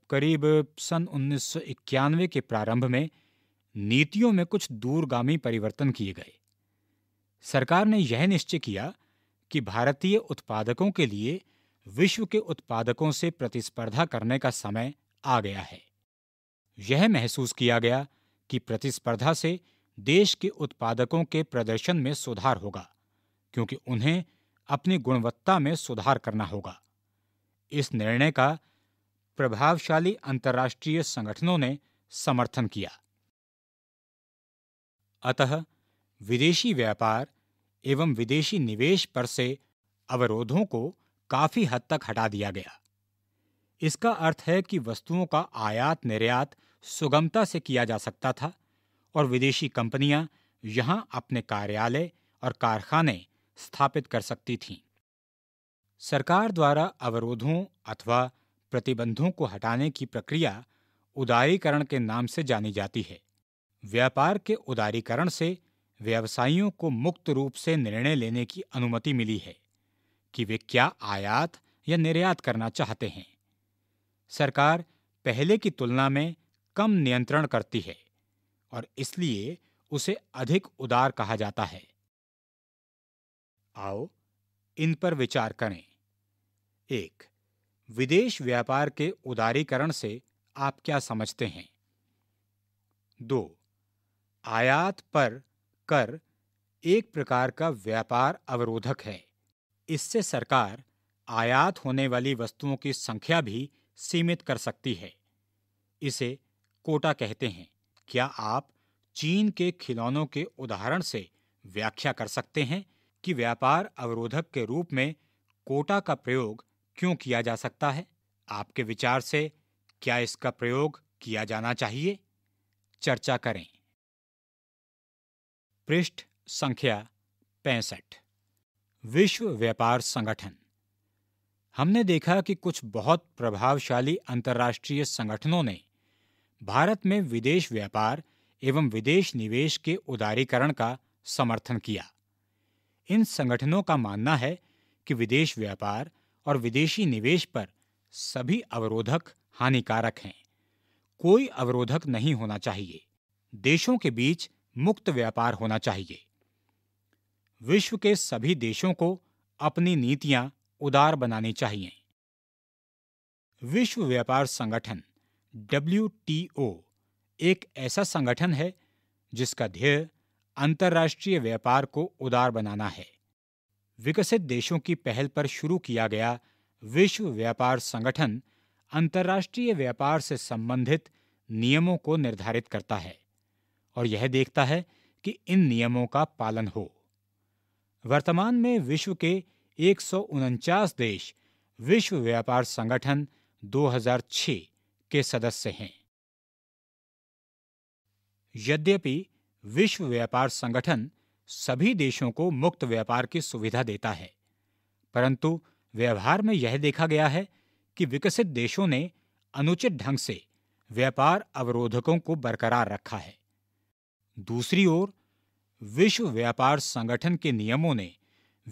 करीब सन उन्नीस के प्रारंभ में नीतियों में कुछ दूरगामी परिवर्तन किए गए सरकार ने यह निश्चय किया कि भारतीय उत्पादकों के लिए विश्व के उत्पादकों से प्रतिस्पर्धा करने का समय आ गया है यह महसूस किया गया कि प्रतिस्पर्धा से देश के उत्पादकों के प्रदर्शन में सुधार होगा क्योंकि उन्हें अपनी गुणवत्ता में सुधार करना होगा इस निर्णय का प्रभावशाली अंतर्राष्ट्रीय संगठनों ने समर्थन किया अतः विदेशी व्यापार एवं विदेशी निवेश पर से अवरोधों को काफी हद तक हटा दिया गया इसका अर्थ है कि वस्तुओं का आयात निर्यात सुगमता से किया जा सकता था और विदेशी कंपनियां यहां अपने कार्यालय और कारखाने स्थापित कर सकती थीं सरकार द्वारा अवरोधों अथवा प्रतिबंधों को हटाने की प्रक्रिया उदारीकरण के नाम से जानी जाती है व्यापार के उदारीकरण से व्यवसायियों को मुक्त रूप से निर्णय लेने की अनुमति मिली है कि वे क्या आयात या निर्यात करना चाहते हैं सरकार पहले की तुलना में कम नियंत्रण करती है और इसलिए उसे अधिक उदार कहा जाता है आओ इन पर विचार करें एक विदेश व्यापार के उदारीकरण से आप क्या समझते हैं दो आयात पर कर एक प्रकार का व्यापार अवरोधक है इससे सरकार आयात होने वाली वस्तुओं की संख्या भी सीमित कर सकती है इसे कोटा कहते हैं क्या आप चीन के खिलौनों के उदाहरण से व्याख्या कर सकते हैं कि व्यापार अवरोधक के रूप में कोटा का प्रयोग क्यों किया जा सकता है आपके विचार से क्या इसका प्रयोग किया जाना चाहिए चर्चा करें पृष्ठ संख्या पैंसठ विश्व व्यापार संगठन हमने देखा कि कुछ बहुत प्रभावशाली अंतर्राष्ट्रीय संगठनों ने भारत में विदेश व्यापार एवं विदेश निवेश के उदारीकरण का समर्थन किया इन संगठनों का मानना है कि विदेश व्यापार और विदेशी निवेश पर सभी अवरोधक हानिकारक हैं कोई अवरोधक नहीं होना चाहिए देशों के बीच मुक्त व्यापार होना चाहिए विश्व के सभी देशों को अपनी नीतियां उदार बनानी चाहिए विश्व व्यापार संगठन डब्ल्यू एक ऐसा संगठन है जिसका ध्येय अंतर्राष्ट्रीय व्यापार को उदार बनाना है विकसित देशों की पहल पर शुरू किया गया विश्व व्यापार संगठन अंतर्राष्ट्रीय व्यापार से संबंधित नियमों को निर्धारित करता है और यह देखता है कि इन नियमों का पालन हो वर्तमान में विश्व के एक देश विश्व व्यापार संगठन 2006 के सदस्य हैं यद्यपि विश्व व्यापार संगठन सभी देशों को मुक्त व्यापार की सुविधा देता है परंतु व्यवहार में यह देखा गया है कि विकसित देशों ने अनुचित ढंग से व्यापार अवरोधकों को बरकरार रखा है दूसरी ओर विश्व व्यापार संगठन के नियमों ने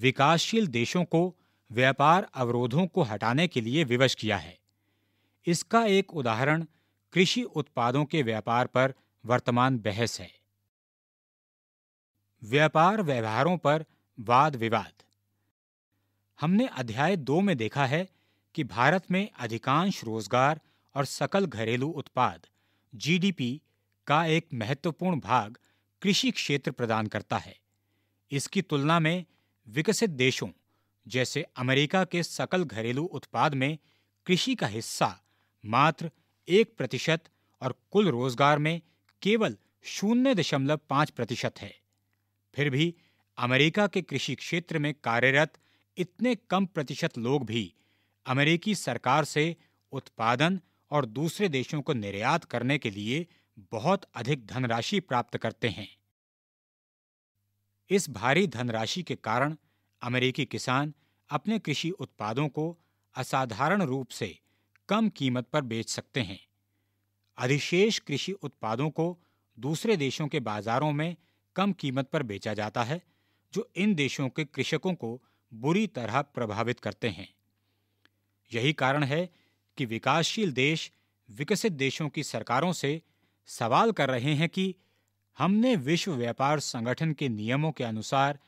विकासशील देशों को व्यापार अवरोधों को हटाने के लिए विवश किया है इसका एक उदाहरण कृषि उत्पादों के व्यापार पर वर्तमान बहस है व्यापार व्यवहारों पर वाद विवाद हमने अध्याय दो में देखा है कि भारत में अधिकांश रोजगार और सकल घरेलू उत्पाद जीडीपी का एक महत्वपूर्ण भाग कृषि क्षेत्र प्रदान करता है इसकी तुलना में विकसित देशों जैसे अमेरिका के सकल घरेलू उत्पाद में कृषि का हिस्सा मात्र एक प्रतिशत और कुल रोजगार में केवल शून्य दशमलव पांच प्रतिशत है फिर भी अमेरिका के कृषि क्षेत्र में कार्यरत इतने कम प्रतिशत लोग भी अमेरिकी सरकार से उत्पादन और दूसरे देशों को निर्यात करने के लिए बहुत अधिक धनराशि प्राप्त करते हैं इस भारी धनराशि के कारण अमेरिकी किसान अपने कृषि उत्पादों को असाधारण रूप से कम कीमत पर बेच सकते हैं अधिशेष कृषि उत्पादों को दूसरे देशों के बाजारों में कम कीमत पर बेचा जाता है जो इन देशों के कृषकों को बुरी तरह प्रभावित करते हैं यही कारण है कि विकासशील देश विकसित देशों की सरकारों से सवाल कर रहे हैं कि हमने विश्व व्यापार संगठन के नियमों के अनुसार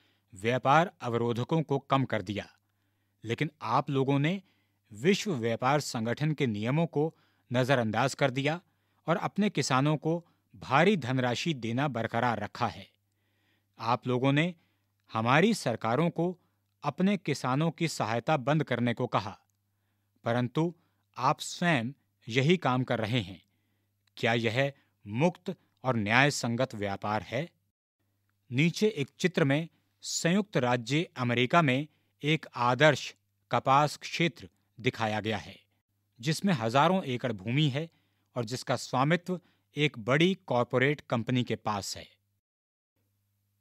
व्यापार अवरोधकों को कम कर दिया लेकिन आप लोगों ने विश्व व्यापार संगठन के नियमों को नज़रअंदाज कर दिया और अपने किसानों को भारी धनराशि देना बरकरार रखा है आप लोगों ने हमारी सरकारों को अपने किसानों की सहायता बंद करने को कहा परंतु आप स्वयं यही काम कर रहे हैं क्या यह मुक्त और न्याय संगत व्यापार है नीचे एक चित्र में संयुक्त राज्य अमेरिका में एक आदर्श कपास क्षेत्र दिखाया गया है जिसमें हजारों एकड़ भूमि है और जिसका स्वामित्व एक बड़ी कॉरपोरेट कंपनी के पास है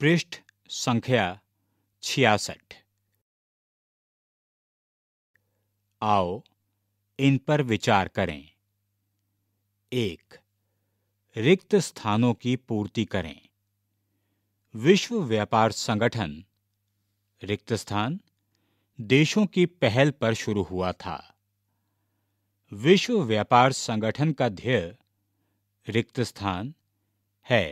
पृष्ठ संख्या छियासठ आओ इन पर विचार करें एक रिक्त स्थानों की पूर्ति करें विश्व व्यापार संगठन रिक्त स्थान देशों की पहल पर शुरू हुआ था विश्व व्यापार संगठन का ध्येय रिक्त स्थान है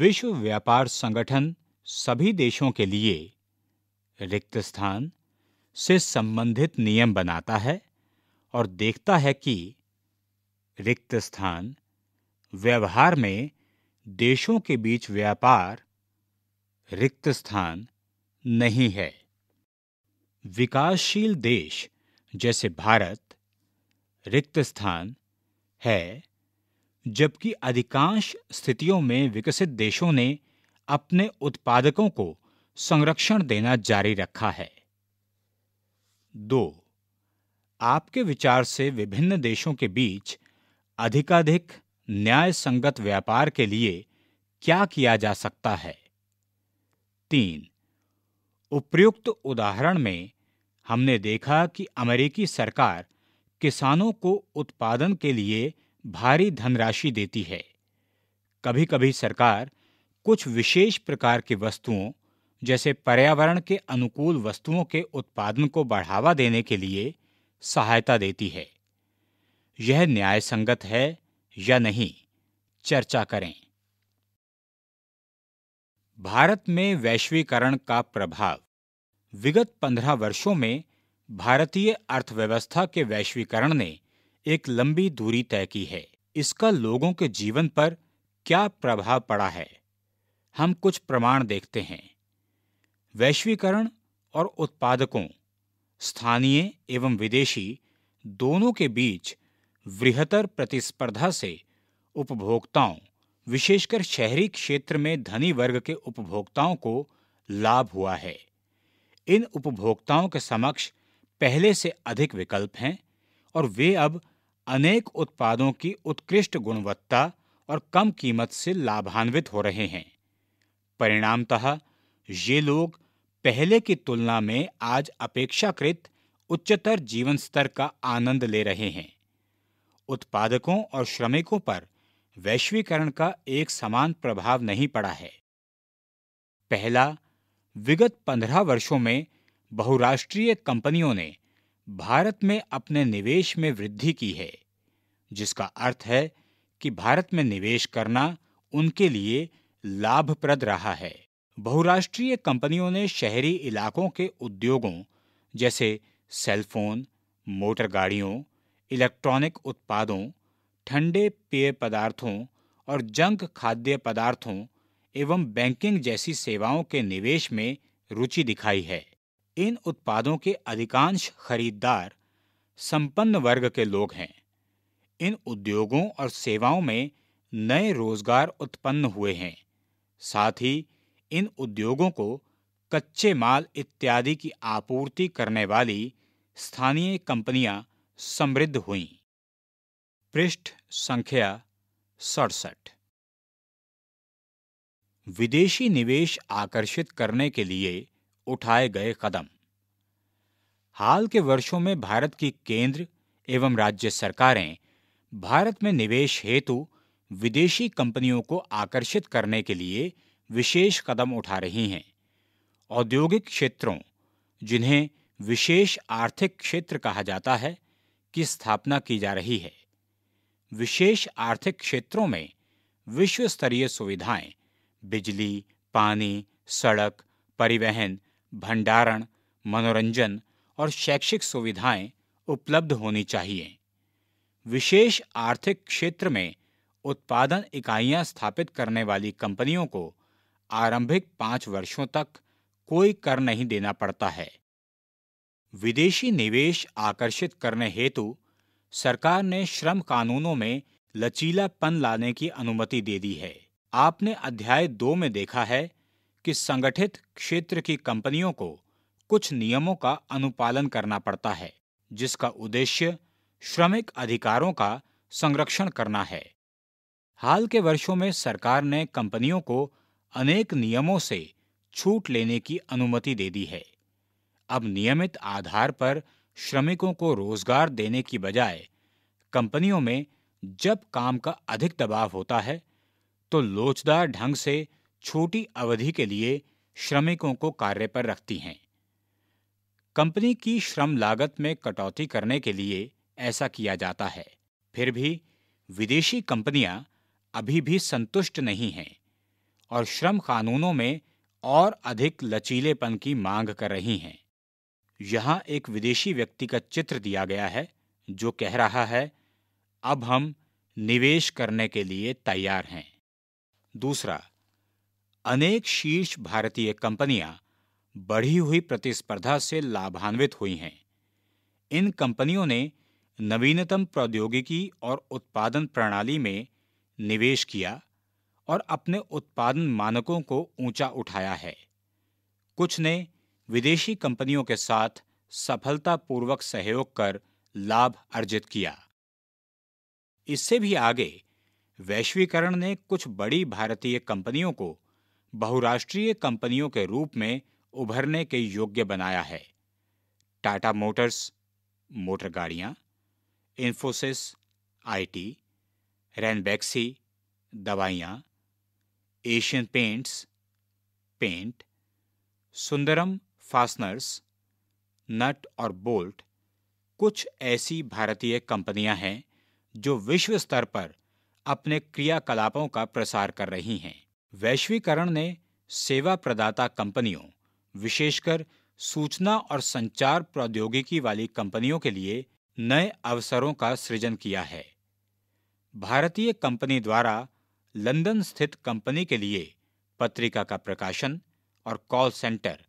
विश्व व्यापार संगठन सभी देशों के लिए रिक्त स्थान से संबंधित नियम बनाता है और देखता है कि रिक्त स्थान व्यवहार में देशों के बीच व्यापार रिक्त स्थान नहीं है विकासशील देश जैसे भारत रिक्त स्थान है जबकि अधिकांश स्थितियों में विकसित देशों ने अपने उत्पादकों को संरक्षण देना जारी रखा है दो आपके विचार से विभिन्न देशों के बीच अधिकाधिक न्याय संगत व्यापार के लिए क्या किया जा सकता है तीन उपयुक्त उदाहरण में हमने देखा कि अमेरिकी सरकार किसानों को उत्पादन के लिए भारी धनराशि देती है कभी कभी सरकार कुछ विशेष प्रकार की वस्तुओं जैसे पर्यावरण के अनुकूल वस्तुओं के उत्पादन को बढ़ावा देने के लिए सहायता देती है यह न्याय संगत है या नहीं चर्चा करें भारत में वैश्वीकरण का प्रभाव विगत पंद्रह वर्षों में भारतीय अर्थव्यवस्था के वैश्वीकरण ने एक लंबी दूरी तय की है इसका लोगों के जीवन पर क्या प्रभाव पड़ा है हम कुछ प्रमाण देखते हैं वैश्वीकरण और उत्पादकों स्थानीय एवं विदेशी दोनों के बीच वृहतर प्रतिस्पर्धा से उपभोक्ताओं विशेषकर शहरी क्षेत्र में धनी वर्ग के उपभोक्ताओं को लाभ हुआ है इन उपभोक्ताओं के समक्ष पहले से अधिक विकल्प हैं और वे अब अनेक उत्पादों की उत्कृष्ट गुणवत्ता और कम कीमत से लाभान्वित हो रहे हैं परिणामतः ये लोग पहले की तुलना में आज अपेक्षाकृत उच्चतर जीवन स्तर का आनंद ले रहे हैं उत्पादकों और श्रमिकों पर वैश्वीकरण का एक समान प्रभाव नहीं पड़ा है पहला विगत पंद्रह वर्षों में बहुराष्ट्रीय कंपनियों ने भारत में अपने निवेश में वृद्धि की है जिसका अर्थ है कि भारत में निवेश करना उनके लिए लाभप्रद रहा है बहुराष्ट्रीय कंपनियों ने शहरी इलाकों के उद्योगों जैसे सेलफोन मोटर गाड़ियों इलेक्ट्रॉनिक उत्पादों ठंडे पेय पदार्थों और जंक खाद्य पदार्थों एवं बैंकिंग जैसी सेवाओं के निवेश में रुचि दिखाई है इन उत्पादों के अधिकांश खरीदार संपन्न वर्ग के लोग हैं इन उद्योगों और सेवाओं में नए रोजगार उत्पन्न हुए हैं साथ ही इन उद्योगों को कच्चे माल इत्यादि की आपूर्ति करने वाली स्थानीय कंपनियां समृद्ध हुईं पृष्ठ संख्या सड़सठ विदेशी निवेश आकर्षित करने के लिए उठाए गए कदम हाल के वर्षों में भारत की केंद्र एवं राज्य सरकारें भारत में निवेश हेतु विदेशी कंपनियों को आकर्षित करने के लिए विशेष कदम उठा रही हैं औद्योगिक क्षेत्रों जिन्हें विशेष आर्थिक क्षेत्र कहा जाता है की स्थापना की जा रही है विशेष आर्थिक क्षेत्रों में विश्व स्तरीय सुविधाएं बिजली पानी सड़क परिवहन भंडारण मनोरंजन और शैक्षिक सुविधाएं उपलब्ध होनी चाहिए विशेष आर्थिक क्षेत्र में उत्पादन इकाइयां स्थापित करने वाली कंपनियों को आरंभिक पांच वर्षों तक कोई कर नहीं देना पड़ता है विदेशी निवेश आकर्षित करने हेतु सरकार ने श्रम कानूनों में लचीलापन लाने की अनुमति दे दी है आपने अध्याय दो में देखा है कि संगठित क्षेत्र की कंपनियों को कुछ नियमों का अनुपालन करना पड़ता है जिसका उद्देश्य श्रमिक अधिकारों का संरक्षण करना है हाल के वर्षों में सरकार ने कंपनियों को अनेक नियमों से छूट लेने की अनुमति दे दी है अब नियमित आधार पर श्रमिकों को रोजगार देने की बजाय कंपनियों में जब काम का अधिक दबाव होता है तो लोचदार ढंग से छोटी अवधि के लिए श्रमिकों को कार्य पर रखती हैं कंपनी की श्रम लागत में कटौती करने के लिए ऐसा किया जाता है फिर भी विदेशी कंपनियां अभी भी संतुष्ट नहीं हैं और श्रम कानूनों में और अधिक लचीलेपन की मांग कर रही हैं यहाँ एक विदेशी व्यक्ति का चित्र दिया गया है जो कह रहा है अब हम निवेश करने के लिए तैयार हैं दूसरा अनेक शीर्ष भारतीय कंपनियां बढ़ी हुई प्रतिस्पर्धा से लाभान्वित हुई हैं इन कंपनियों ने नवीनतम प्रौद्योगिकी और उत्पादन प्रणाली में निवेश किया और अपने उत्पादन मानकों को ऊंचा उठाया है कुछ ने विदेशी कंपनियों के साथ सफलतापूर्वक सहयोग कर लाभ अर्जित किया इससे भी आगे वैश्वीकरण ने कुछ बड़ी भारतीय कंपनियों को बहुराष्ट्रीय कंपनियों के रूप में उभरने के योग्य बनाया है टाटा मोटर्स मोटर गाड़ियां इन्फोसिस आईटी रैनबैक्सी दवाइयां Asian Paints paint Sundaram fasteners nut और बोल्ट कुछ ऐसी भारतीय कंपनियां हैं जो विश्व स्तर पर अपने क्रियाकलापों का प्रसार कर रही हैं वैश्वीकरण ने सेवा प्रदाता कंपनियों विशेषकर सूचना और संचार प्रौद्योगिकी वाली कंपनियों के लिए नए अवसरों का सृजन किया है भारतीय कंपनी द्वारा लंदन स्थित कंपनी के लिए पत्रिका का प्रकाशन और कॉल सेंटर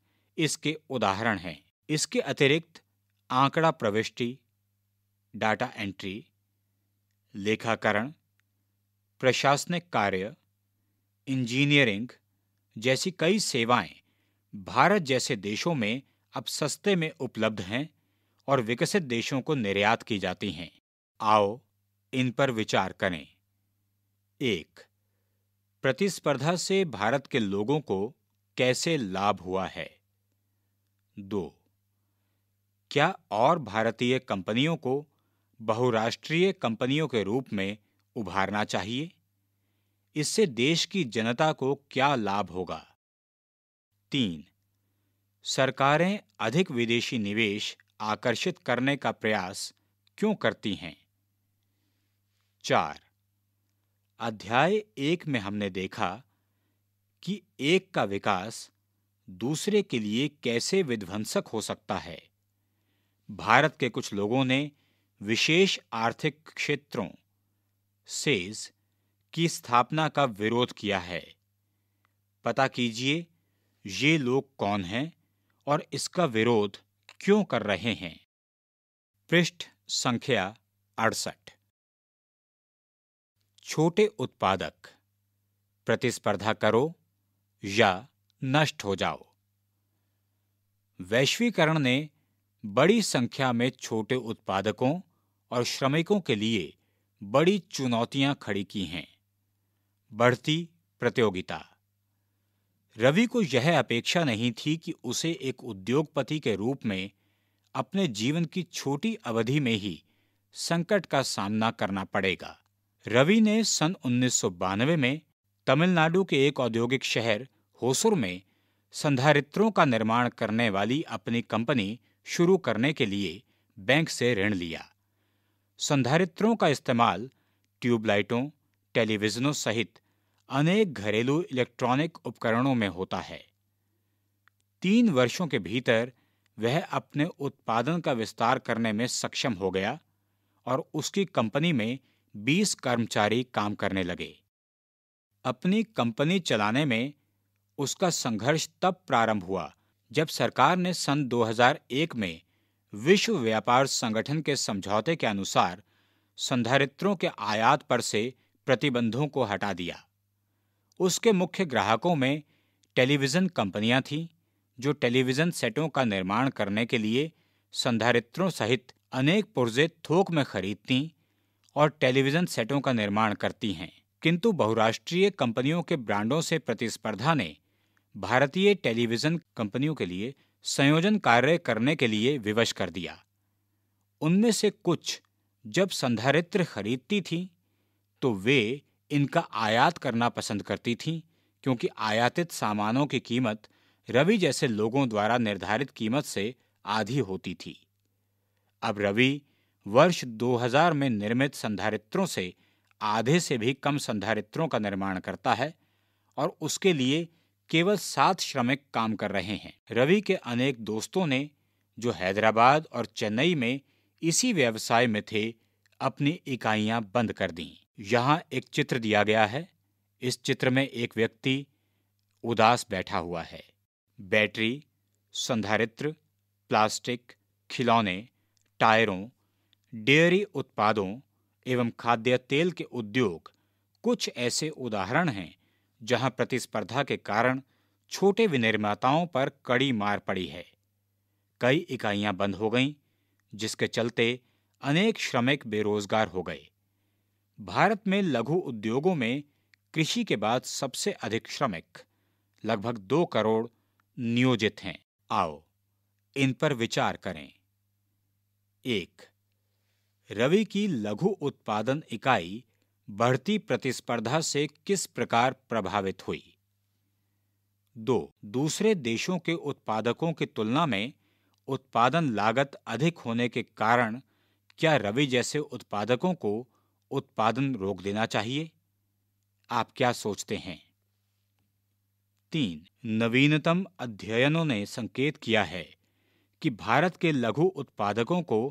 इसके उदाहरण हैं इसके अतिरिक्त आंकड़ा प्रविष्टि डाटा एंट्री लेखाकरण प्रशासनिक कार्य इंजीनियरिंग जैसी कई सेवाएं भारत जैसे देशों में अब सस्ते में उपलब्ध हैं और विकसित देशों को निर्यात की जाती हैं आओ इन पर विचार करें एक प्रतिस्पर्धा से भारत के लोगों को कैसे लाभ हुआ है दो क्या और भारतीय कंपनियों को बहुराष्ट्रीय कंपनियों के रूप में उभारना चाहिए इससे देश की जनता को क्या लाभ होगा तीन सरकारें अधिक विदेशी निवेश आकर्षित करने का प्रयास क्यों करती हैं चार अध्याय एक में हमने देखा कि एक का विकास दूसरे के लिए कैसे विध्वंसक हो सकता है भारत के कुछ लोगों ने विशेष आर्थिक क्षेत्रों सेज की स्थापना का विरोध किया है पता कीजिए ये लोग कौन हैं और इसका विरोध क्यों कर रहे हैं पृष्ठ संख्या अड़सठ छोटे उत्पादक प्रतिस्पर्धा करो या नष्ट हो जाओ वैश्वीकरण ने बड़ी संख्या में छोटे उत्पादकों और श्रमिकों के लिए बड़ी चुनौतियां खड़ी की हैं बढ़ती प्रतियोगिता रवि को यह अपेक्षा नहीं थी कि उसे एक उद्योगपति के रूप में अपने जीवन की छोटी अवधि में ही संकट का सामना करना पड़ेगा रवि ने सन उन्नीस में तमिलनाडु के एक औद्योगिक शहर होसुर में संधारित्रों का निर्माण करने वाली अपनी कंपनी शुरू करने के लिए बैंक से ऋण लिया संधारित्रों का इस्तेमाल ट्यूबलाइटों टेलीविजनों सहित अनेक घरेलू इलेक्ट्रॉनिक उपकरणों में होता है तीन वर्षों के भीतर वह अपने उत्पादन का विस्तार करने में सक्षम हो गया और उसकी कंपनी में 20 कर्मचारी काम करने लगे अपनी कंपनी चलाने में उसका संघर्ष तब प्रारंभ हुआ जब सरकार ने सन 2001 में विश्व व्यापार संगठन के समझौते के अनुसार संधारित्रों के आयात पर से प्रतिबंधों को हटा दिया उसके मुख्य ग्राहकों में टेलीविज़न कंपनियां थीं जो टेलीविज़न सेटों का निर्माण करने के लिए संधारित्रों सहित अनेक पुर्जे थोक में खरीदती और टेलीविज़न सेटों का निर्माण करती हैं किंतु बहुराष्ट्रीय कंपनियों के ब्रांडों से प्रतिस्पर्धा ने भारतीय टेलीविजन कंपनियों के लिए संयोजन कार्य करने के लिए विवश कर दिया उनमें से कुछ जब संधारित्र खरीदती थीं तो वे इनका आयात करना पसंद करती थीं क्योंकि आयातित सामानों की कीमत रवि जैसे लोगों द्वारा निर्धारित कीमत से आधी होती थी अब रवि वर्ष 2000 में निर्मित संधारित्रों से आधे से भी कम संधारित्रों का निर्माण करता है और उसके लिए केवल सात श्रमिक काम कर रहे हैं रवि के अनेक दोस्तों ने जो हैदराबाद और चेन्नई में इसी व्यवसाय में थे अपनी इकाइयां बंद कर दी यहाँ एक चित्र दिया गया है इस चित्र में एक व्यक्ति उदास बैठा हुआ है बैटरी संधारित्र प्लास्टिक खिलौने टायरों डेयरी उत्पादों एवं खाद्य तेल के उद्योग कुछ ऐसे उदाहरण हैं जहां प्रतिस्पर्धा के कारण छोटे विनिर्माताओं पर कड़ी मार पड़ी है कई इकाइयां बंद हो गईं जिसके चलते अनेक श्रमिक बेरोजगार हो गए भारत में लघु उद्योगों में कृषि के बाद सबसे अधिक श्रमिक लगभग दो करोड़ नियोजित हैं आओ इन पर विचार करें एक रवि की लघु उत्पादन इकाई बढ़ती प्रतिस्पर्धा से किस प्रकार प्रभावित हुई दो दूसरे देशों के उत्पादकों की तुलना में उत्पादन लागत अधिक होने के कारण क्या रवि जैसे उत्पादकों को उत्पादन रोक देना चाहिए आप क्या सोचते हैं तीन नवीनतम अध्ययनों ने संकेत किया है कि भारत के लघु उत्पादकों को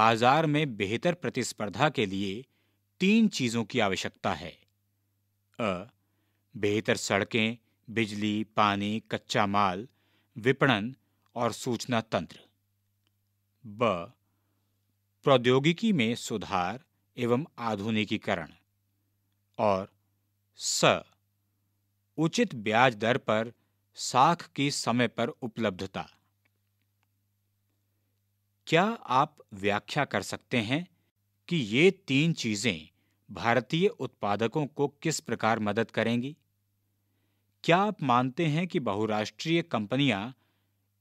बाजार में बेहतर प्रतिस्पर्धा के लिए तीन चीज़ों की आवश्यकता है अ बेहतर सड़कें बिजली पानी कच्चा माल विपणन और सूचना तंत्र ब प्रौद्योगिकी में सुधार एवं आधुनिकीकरण और स उचित ब्याज दर पर साख की समय पर उपलब्धता क्या आप व्याख्या कर सकते हैं कि ये तीन चीजें भारतीय उत्पादकों को किस प्रकार मदद करेंगी क्या आप मानते हैं कि बहुराष्ट्रीय कंपनियां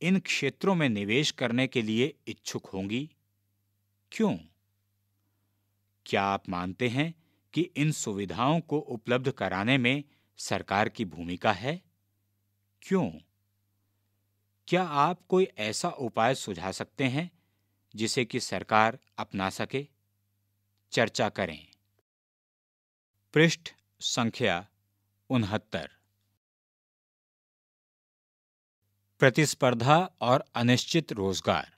इन क्षेत्रों में निवेश करने के लिए इच्छुक होंगी क्यों क्या आप मानते हैं कि इन सुविधाओं को उपलब्ध कराने में सरकार की भूमिका है क्यों क्या आप कोई ऐसा उपाय सुझा सकते हैं जिसे कि सरकार अपना सके चर्चा करें पृष्ठ संख्या उनहत्तर प्रतिस्पर्धा और अनिश्चित रोजगार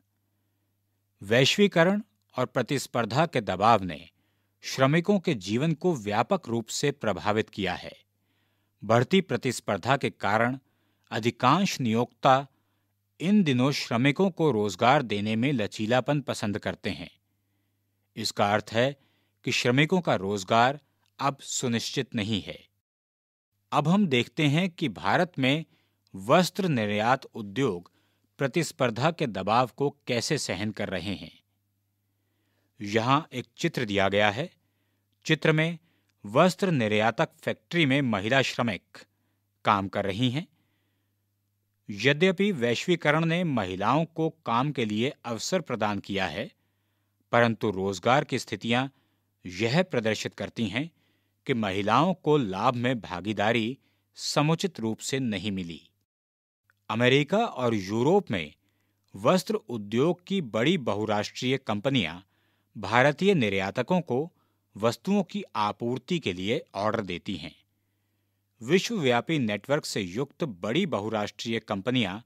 वैश्वीकरण और प्रतिस्पर्धा के दबाव ने श्रमिकों के जीवन को व्यापक रूप से प्रभावित किया है बढ़ती प्रतिस्पर्धा के कारण अधिकांश नियोक्ता इन दिनों श्रमिकों को रोजगार देने में लचीलापन पसंद करते हैं इसका अर्थ है कि श्रमिकों का रोजगार अब सुनिश्चित नहीं है अब हम देखते हैं कि भारत में वस्त्र निर्यात उद्योग प्रतिस्पर्धा के दबाव को कैसे सहन कर रहे हैं यहां एक चित्र दिया गया है चित्र में वस्त्र निर्यातक फैक्ट्री में महिला श्रमिक काम कर रही हैं यद्यपि वैश्वीकरण ने महिलाओं को काम के लिए अवसर प्रदान किया है परंतु रोजगार की स्थितियां यह प्रदर्शित करती हैं कि महिलाओं को लाभ में भागीदारी समुचित रूप से नहीं मिली अमेरिका और यूरोप में वस्त्र उद्योग की बड़ी बहुराष्ट्रीय कंपनियां भारतीय निर्यातकों को वस्तुओं की आपूर्ति के लिए ऑर्डर देती हैं विश्वव्यापी नेटवर्क से युक्त बड़ी बहुराष्ट्रीय कंपनियां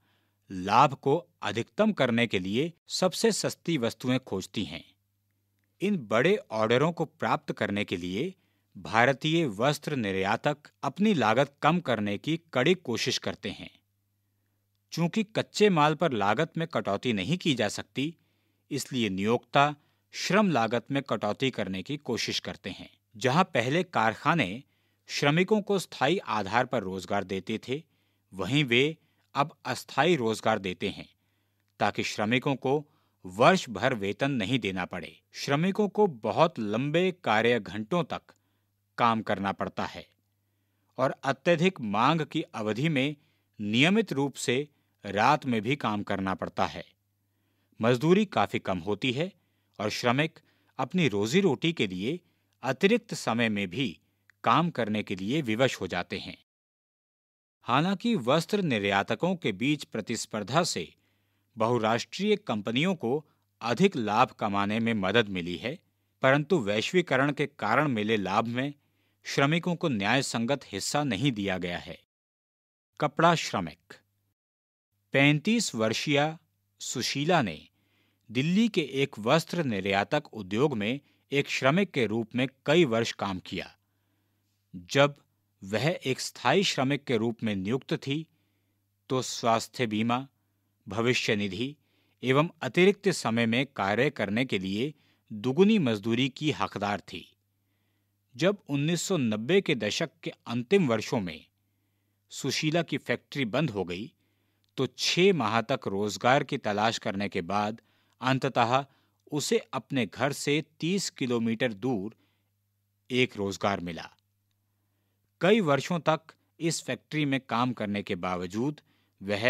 लाभ को अधिकतम करने के लिए सबसे सस्ती वस्तुएं खोजती हैं इन बड़े ऑर्डरों को प्राप्त करने के लिए भारतीय वस्त्र निर्यातक अपनी लागत कम करने की कड़ी कोशिश करते हैं चूंकि कच्चे माल पर लागत में कटौती नहीं की जा सकती इसलिए नियोक्ता श्रम लागत में कटौती करने की कोशिश करते हैं जहां पहले कारखाने श्रमिकों को स्थायी आधार पर रोजगार देते थे वहीं वे अब अस्थायी रोजगार देते हैं ताकि श्रमिकों को वर्ष भर वेतन नहीं देना पड़े श्रमिकों को बहुत लंबे कार्य घंटों तक काम करना पड़ता है और अत्यधिक मांग की अवधि में नियमित रूप से रात में भी काम करना पड़ता है मजदूरी काफी कम होती है और श्रमिक अपनी रोजी रोटी के लिए अतिरिक्त समय में भी काम करने के लिए विवश हो जाते हैं हालांकि वस्त्र निर्यातकों के बीच प्रतिस्पर्धा से बहुराष्ट्रीय कंपनियों को अधिक लाभ कमाने में मदद मिली है परंतु वैश्वीकरण के कारण मिले लाभ में श्रमिकों को न्याय संगत हिस्सा नहीं दिया गया है कपड़ा श्रमिक 35 वर्षीय सुशीला ने दिल्ली के एक वस्त्र निर्यातक उद्योग में एक श्रमिक के रूप में कई वर्ष काम किया जब वह एक स्थायी श्रमिक के रूप में नियुक्त थी तो स्वास्थ्य बीमा भविष्य निधि एवं अतिरिक्त समय में कार्य करने के लिए दुगुनी मजदूरी की हकदार थी जब 1990 के दशक के अंतिम वर्षों में सुशीला की फैक्ट्री बंद हो गई तो छह माह तक रोजगार की तलाश करने के बाद अंततः उसे अपने घर से 30 किलोमीटर दूर एक रोजगार मिला कई वर्षों तक इस फैक्ट्री में काम करने के बावजूद वह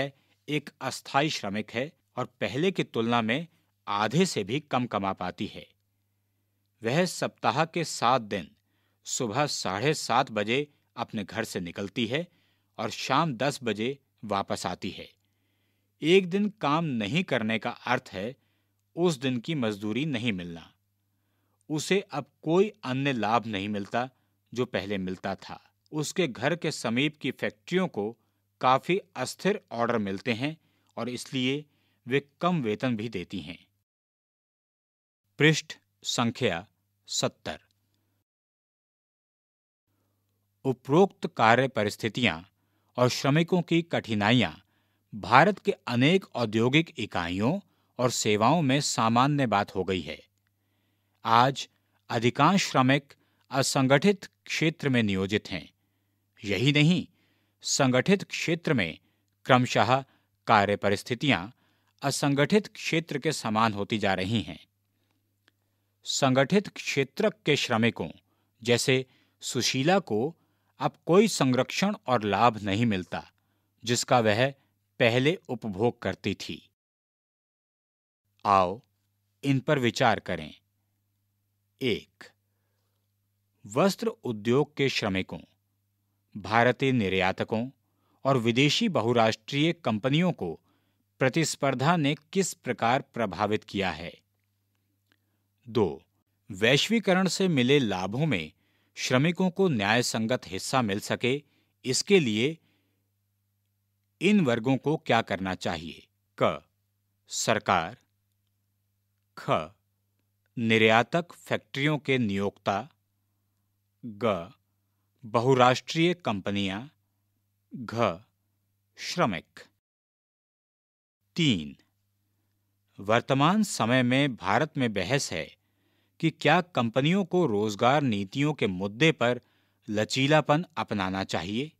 एक अस्थायी श्रमिक है और पहले की तुलना में आधे से भी कम कमा पाती है वह सप्ताह के सात दिन सुबह साढ़े सात बजे अपने घर से निकलती है और शाम दस बजे वापस आती है एक दिन काम नहीं करने का अर्थ है उस दिन की मजदूरी नहीं मिलना उसे अब कोई अन्य लाभ नहीं मिलता जो पहले मिलता था उसके घर के समीप की फैक्ट्रियों को काफ़ी अस्थिर ऑर्डर मिलते हैं और इसलिए वे कम वेतन भी देती हैं पृष्ठ संख्या सत्तर उपरोक्त कार्य परिस्थितियां और श्रमिकों की कठिनाइयां भारत के अनेक औद्योगिक इकाइयों और सेवाओं में सामान्य बात हो गई है आज अधिकांश श्रमिक असंगठित क्षेत्र में नियोजित हैं यही नहीं संगठित क्षेत्र में क्रमशः कार्य परिस्थितियां असंगठित क्षेत्र के समान होती जा रही हैं संगठित क्षेत्र के श्रमिकों जैसे सुशीला को अब कोई संरक्षण और लाभ नहीं मिलता जिसका वह पहले उपभोग करती थी आओ इन पर विचार करें एक वस्त्र उद्योग के श्रमिकों भारतीय निर्यातकों और विदेशी बहुराष्ट्रीय कंपनियों को प्रतिस्पर्धा ने किस प्रकार प्रभावित किया है दो वैश्वीकरण से मिले लाभों में श्रमिकों को न्याय संगत हिस्सा मिल सके इसके लिए इन वर्गों को क्या करना चाहिए क सरकार ख निर्यातक फैक्ट्रियों के नियोक्ता ग बहुराष्ट्रीय कंपनियां घ श्रमिक तीन वर्तमान समय में भारत में बहस है कि क्या कंपनियों को रोजगार नीतियों के मुद्दे पर लचीलापन अपनाना चाहिए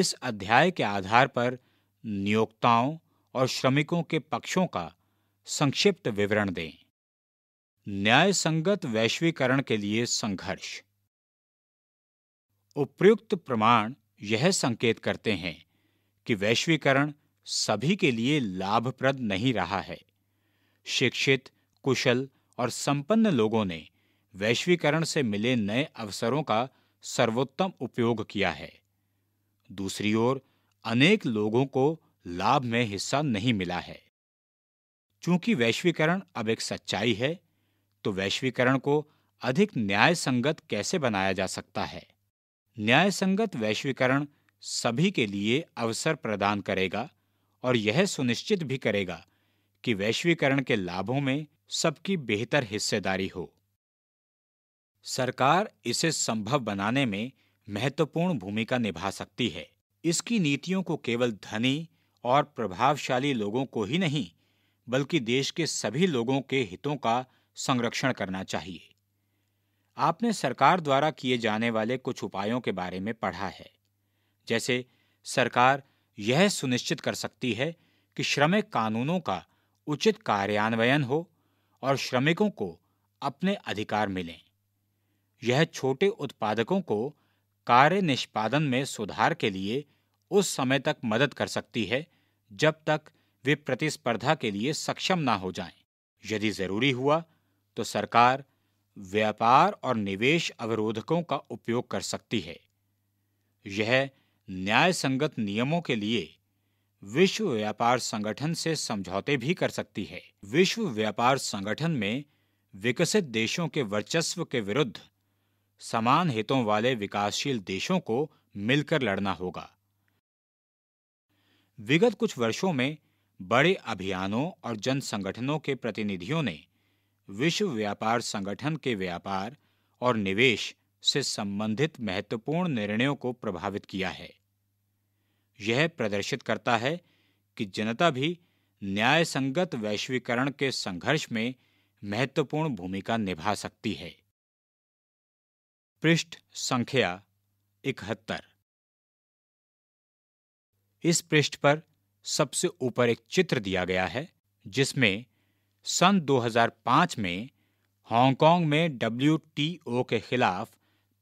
इस अध्याय के आधार पर नियोक्ताओं और श्रमिकों के पक्षों का संक्षिप्त विवरण दें न्याय संगत वैश्वीकरण के लिए संघर्ष उपयुक्त प्रमाण यह संकेत करते हैं कि वैश्वीकरण सभी के लिए लाभप्रद नहीं रहा है शिक्षित कुशल और संपन्न लोगों ने वैश्वीकरण से मिले नए अवसरों का सर्वोत्तम उपयोग किया है दूसरी ओर अनेक लोगों को लाभ में हिस्सा नहीं मिला है चूंकि वैश्वीकरण अब एक सच्चाई है तो वैश्वीकरण को अधिक न्याय संगत कैसे बनाया जा सकता है न्याय संगत वैश्वीकरण सभी के लिए अवसर प्रदान करेगा और यह सुनिश्चित भी करेगा कि वैश्वीकरण के लाभों में सबकी बेहतर हिस्सेदारी हो सरकार इसे संभव बनाने में महत्वपूर्ण भूमिका निभा सकती है इसकी नीतियों को केवल धनी और प्रभावशाली लोगों को ही नहीं बल्कि देश के सभी लोगों के हितों का संरक्षण करना चाहिए आपने सरकार द्वारा किए जाने वाले कुछ उपायों के बारे में पढ़ा है जैसे सरकार यह सुनिश्चित कर सकती है कि श्रमिक कानूनों का उचित कार्यान्वयन हो और श्रमिकों को अपने अधिकार मिलें यह छोटे उत्पादकों को कार्य निष्पादन में सुधार के लिए उस समय तक मदद कर सकती है जब तक वे प्रतिस्पर्धा के लिए सक्षम ना हो जाएं। यदि जरूरी हुआ तो सरकार व्यापार और निवेश अवरोधकों का उपयोग कर सकती है यह न्याय संगत नियमों के लिए विश्व व्यापार संगठन से समझौते भी कर सकती है विश्व व्यापार संगठन में विकसित देशों के वर्चस्व के विरुद्ध समान हितों वाले विकासशील देशों को मिलकर लड़ना होगा विगत कुछ वर्षों में बड़े अभियानों और जन संगठनों के प्रतिनिधियों ने विश्व व्यापार संगठन के व्यापार और निवेश से संबंधित महत्वपूर्ण निर्णयों को प्रभावित किया है यह प्रदर्शित करता है कि जनता भी न्याय संगत वैश्वीकरण के संघर्ष में महत्वपूर्ण भूमिका निभा सकती है पृष्ठ संख्या इकहत्तर इस पृष्ठ पर सबसे ऊपर एक चित्र दिया गया है जिसमें सन 2005 में हांगकांग में डब्ल्यू के खिलाफ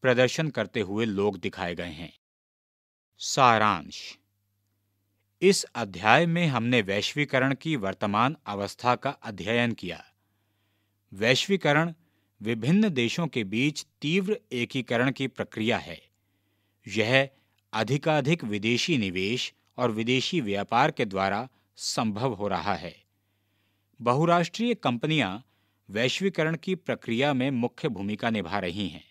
प्रदर्शन करते हुए लोग दिखाए गए हैं सारांश इस अध्याय में हमने वैश्वीकरण की वर्तमान अवस्था का अध्ययन किया वैश्वीकरण विभिन्न देशों के बीच तीव्र एकीकरण की प्रक्रिया है यह अधिकाधिक विदेशी निवेश और विदेशी व्यापार के द्वारा संभव हो रहा है बहुराष्ट्रीय कंपनियां वैश्वीकरण की प्रक्रिया में मुख्य भूमिका निभा रही हैं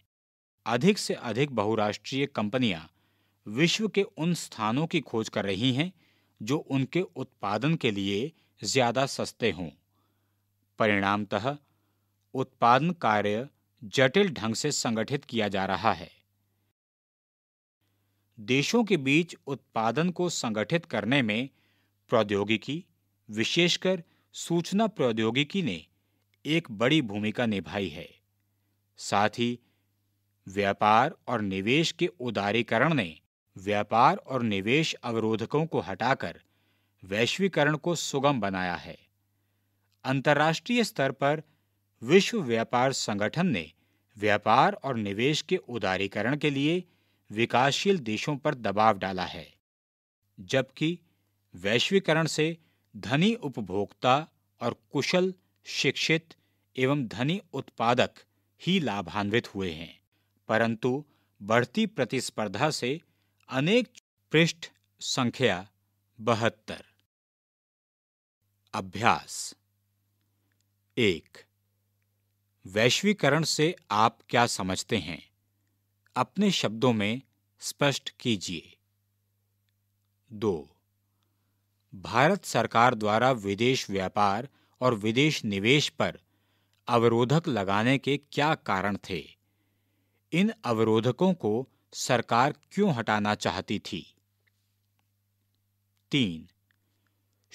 अधिक से अधिक बहुराष्ट्रीय कंपनियां विश्व के उन स्थानों की खोज कर रही हैं जो उनके उत्पादन के लिए ज्यादा सस्ते हों परिणामतः उत्पादन कार्य जटिल ढंग से संगठित किया जा रहा है देशों के बीच उत्पादन को संगठित करने में प्रौद्योगिकी विशेषकर सूचना प्रौद्योगिकी ने एक बड़ी भूमिका निभाई है साथ ही व्यापार और निवेश के उदारीकरण ने व्यापार और निवेश अवरोधकों को हटाकर वैश्वीकरण को सुगम बनाया है अंतर्राष्ट्रीय स्तर पर विश्व व्यापार संगठन ने व्यापार और निवेश के उदारीकरण के लिए विकासशील देशों पर दबाव डाला है जबकि वैश्वीकरण से धनी उपभोक्ता और कुशल शिक्षित एवं धनी उत्पादक ही लाभान्वित हुए हैं परंतु बढ़ती प्रतिस्पर्धा से अनेक पृष्ठ संख्या बहत्तर अभ्यास एक वैश्वीकरण से आप क्या समझते हैं अपने शब्दों में स्पष्ट कीजिए दो भारत सरकार द्वारा विदेश व्यापार और विदेश निवेश पर अवरोधक लगाने के क्या कारण थे इन अवरोधकों को सरकार क्यों हटाना चाहती थी तीन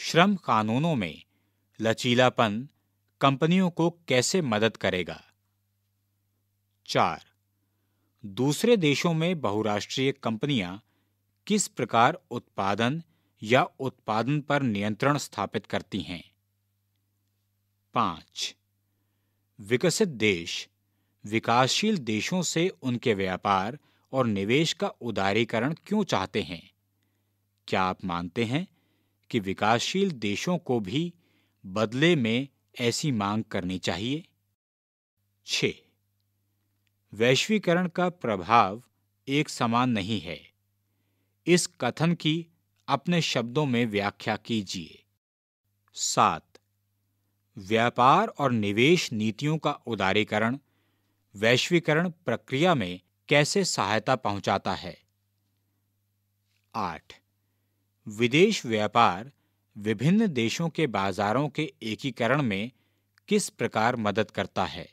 श्रम कानूनों में लचीलापन कंपनियों को कैसे मदद करेगा चार दूसरे देशों में बहुराष्ट्रीय कंपनियां किस प्रकार उत्पादन या उत्पादन पर नियंत्रण स्थापित करती हैं पांच विकसित देश विकासशील देशों से उनके व्यापार और निवेश का उदारीकरण क्यों चाहते हैं क्या आप मानते हैं कि विकासशील देशों को भी बदले में ऐसी मांग करनी चाहिए छ वैश्वीकरण का प्रभाव एक समान नहीं है इस कथन की अपने शब्दों में व्याख्या कीजिए सात व्यापार और निवेश नीतियों का उदारीकरण वैश्वीकरण प्रक्रिया में कैसे सहायता पहुंचाता है आठ विदेश व्यापार विभिन्न देशों के बाजारों के एकीकरण में किस प्रकार मदद करता है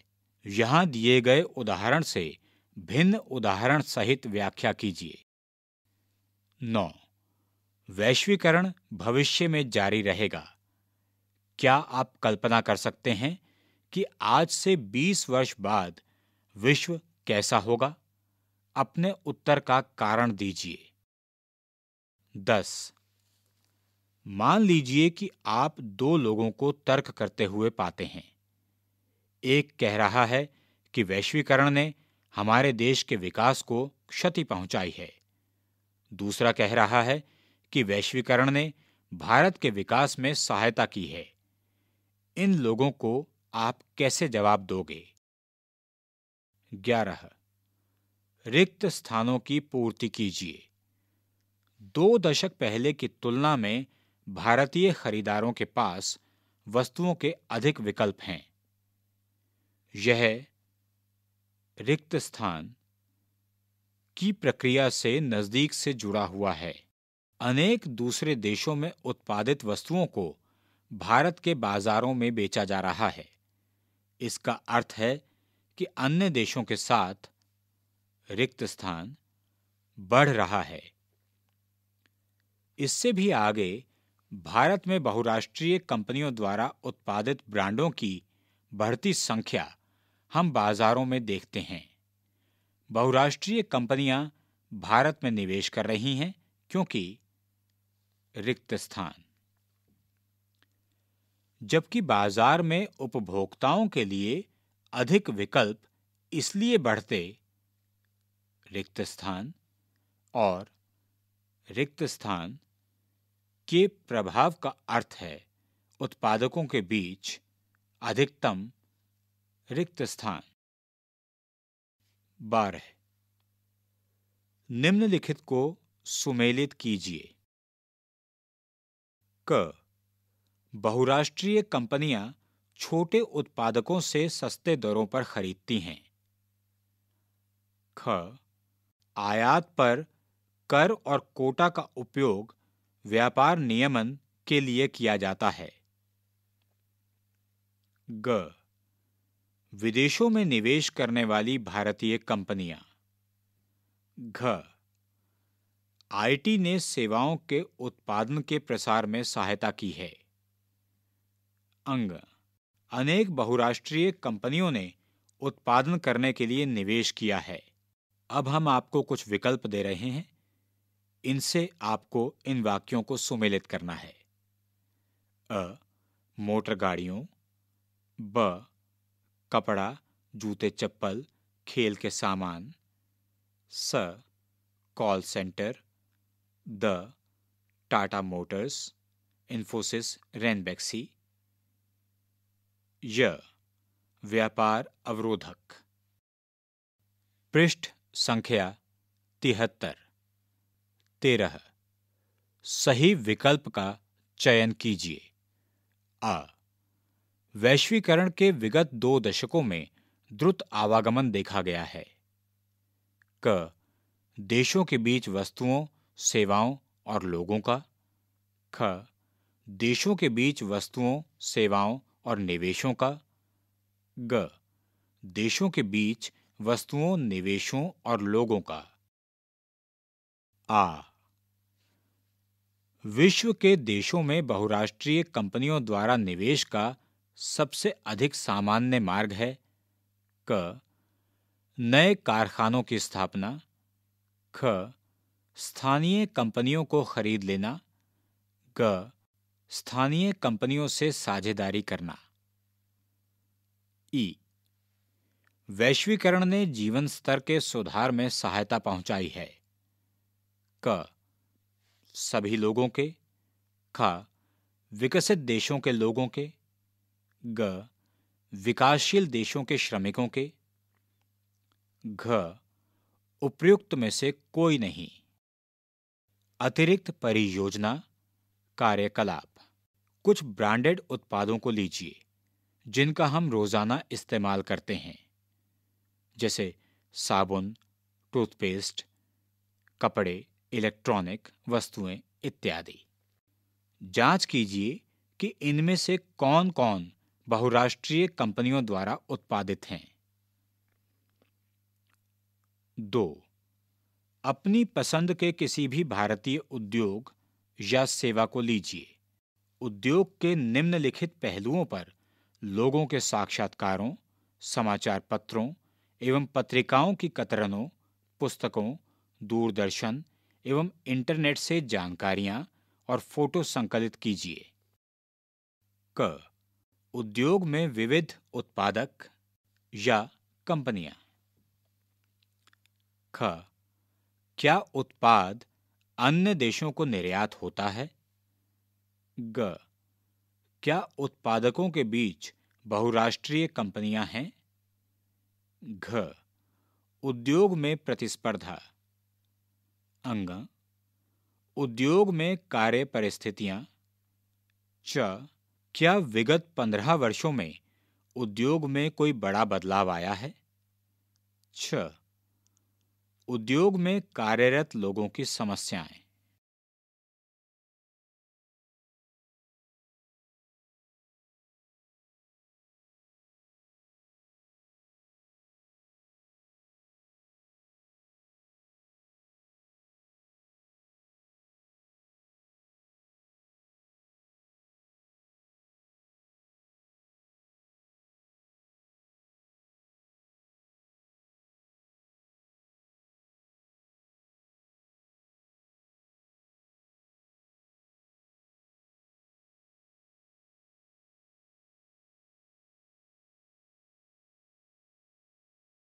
यहां दिए गए उदाहरण से भिन्न उदाहरण सहित व्याख्या कीजिए नौ वैश्वीकरण भविष्य में जारी रहेगा क्या आप कल्पना कर सकते हैं कि आज से 20 वर्ष बाद विश्व कैसा होगा अपने उत्तर का कारण दीजिए दस मान लीजिए कि आप दो लोगों को तर्क करते हुए पाते हैं एक कह रहा है कि वैश्वीकरण ने हमारे देश के विकास को क्षति पहुंचाई है दूसरा कह रहा है कि कि वैश्वीकरण ने भारत के विकास में सहायता की है इन लोगों को आप कैसे जवाब दोगे ग्यारह रिक्त स्थानों की पूर्ति कीजिए दो दशक पहले की तुलना में भारतीय खरीदारों के पास वस्तुओं के अधिक विकल्प हैं यह रिक्त स्थान की प्रक्रिया से नजदीक से जुड़ा हुआ है अनेक दूसरे देशों में उत्पादित वस्तुओं को भारत के बाजारों में बेचा जा रहा है इसका अर्थ है कि अन्य देशों के साथ रिक्त स्थान बढ़ रहा है इससे भी आगे भारत में बहुराष्ट्रीय कंपनियों द्वारा उत्पादित ब्रांडों की बढ़ती संख्या हम बाजारों में देखते हैं बहुराष्ट्रीय कंपनियां भारत में निवेश कर रही हैं क्योंकि रिक्त स्थान जबकि बाजार में उपभोक्ताओं के लिए अधिक विकल्प इसलिए बढ़ते रिक्त स्थान और रिक्त स्थान के प्रभाव का अर्थ है उत्पादकों के बीच अधिकतम रिक्त स्थान बारह निम्नलिखित को सुमेलित कीजिए क बहुराष्ट्रीय कंपनियां छोटे उत्पादकों से सस्ते दरों पर खरीदती हैं ख आयात पर कर और कोटा का उपयोग व्यापार नियमन के लिए किया जाता है ग विदेशों में निवेश करने वाली भारतीय कंपनियां घ आईटी ने सेवाओं के उत्पादन के प्रसार में सहायता की है अंग अनेक बहुराष्ट्रीय कंपनियों ने उत्पादन करने के लिए निवेश किया है अब हम आपको कुछ विकल्प दे रहे हैं इनसे आपको इन वाक्यों को सुमेलित करना है अ मोटर गाड़ियों ब कपड़ा जूते चप्पल खेल के सामान स call centre the Tata Motors, Infosys Renbexy. य व्यापार अवरोधक पृष्ठ संख्या तिहत्तर तेरह सही विकल्प का चयन कीजिए अ वैश्वीकरण के विगत दो दशकों में द्रुत आवागमन देखा गया है क देशों के बीच वस्तुओं सेवाओं और लोगों का ख देशों के बीच वस्तुओं सेवाओं और निवेशों का ग देशों के बीच वस्तुओं निवेशों और लोगों का आ विश्व के देशों में बहुराष्ट्रीय कंपनियों द्वारा निवेश का सबसे अधिक सामान्य मार्ग है क नए कारखानों की स्थापना ख स्थानीय कंपनियों को खरीद लेना ग स्थानीय कंपनियों से साझेदारी करना ई वैश्वीकरण ने जीवन स्तर के सुधार में सहायता पहुंचाई है क सभी लोगों के ख विकसित देशों के लोगों के ग विकासशील देशों के श्रमिकों के घ उपयुक्त में से कोई नहीं अतिरिक्त परियोजना कार्यकलाप कुछ ब्रांडेड उत्पादों को लीजिए जिनका हम रोजाना इस्तेमाल करते हैं जैसे साबुन टूथपेस्ट कपड़े इलेक्ट्रॉनिक वस्तुएं इत्यादि जांच कीजिए कि इनमें से कौन कौन बहुराष्ट्रीय कंपनियों द्वारा उत्पादित हैं दो अपनी पसंद के किसी भी भारतीय उद्योग या सेवा को लीजिए उद्योग के निम्नलिखित पहलुओं पर लोगों के साक्षात्कारों समाचार पत्रों एवं पत्रिकाओं की कतरनों पुस्तकों दूरदर्शन एवं इंटरनेट से जानकारियां और फोटो संकलित कीजिए क उद्योग में विविध उत्पादक या कंपनियां ख क्या उत्पाद अन्य देशों को निर्यात होता है ग क्या उत्पादकों के बीच बहुराष्ट्रीय कंपनियां हैं घ उद्योग में प्रतिस्पर्धा अंग उद्योग में कार्य परिस्थितियां च क्या विगत पंद्रह वर्षों में उद्योग में कोई बड़ा बदलाव आया है छ उद्योग में कार्यरत लोगों की समस्याएं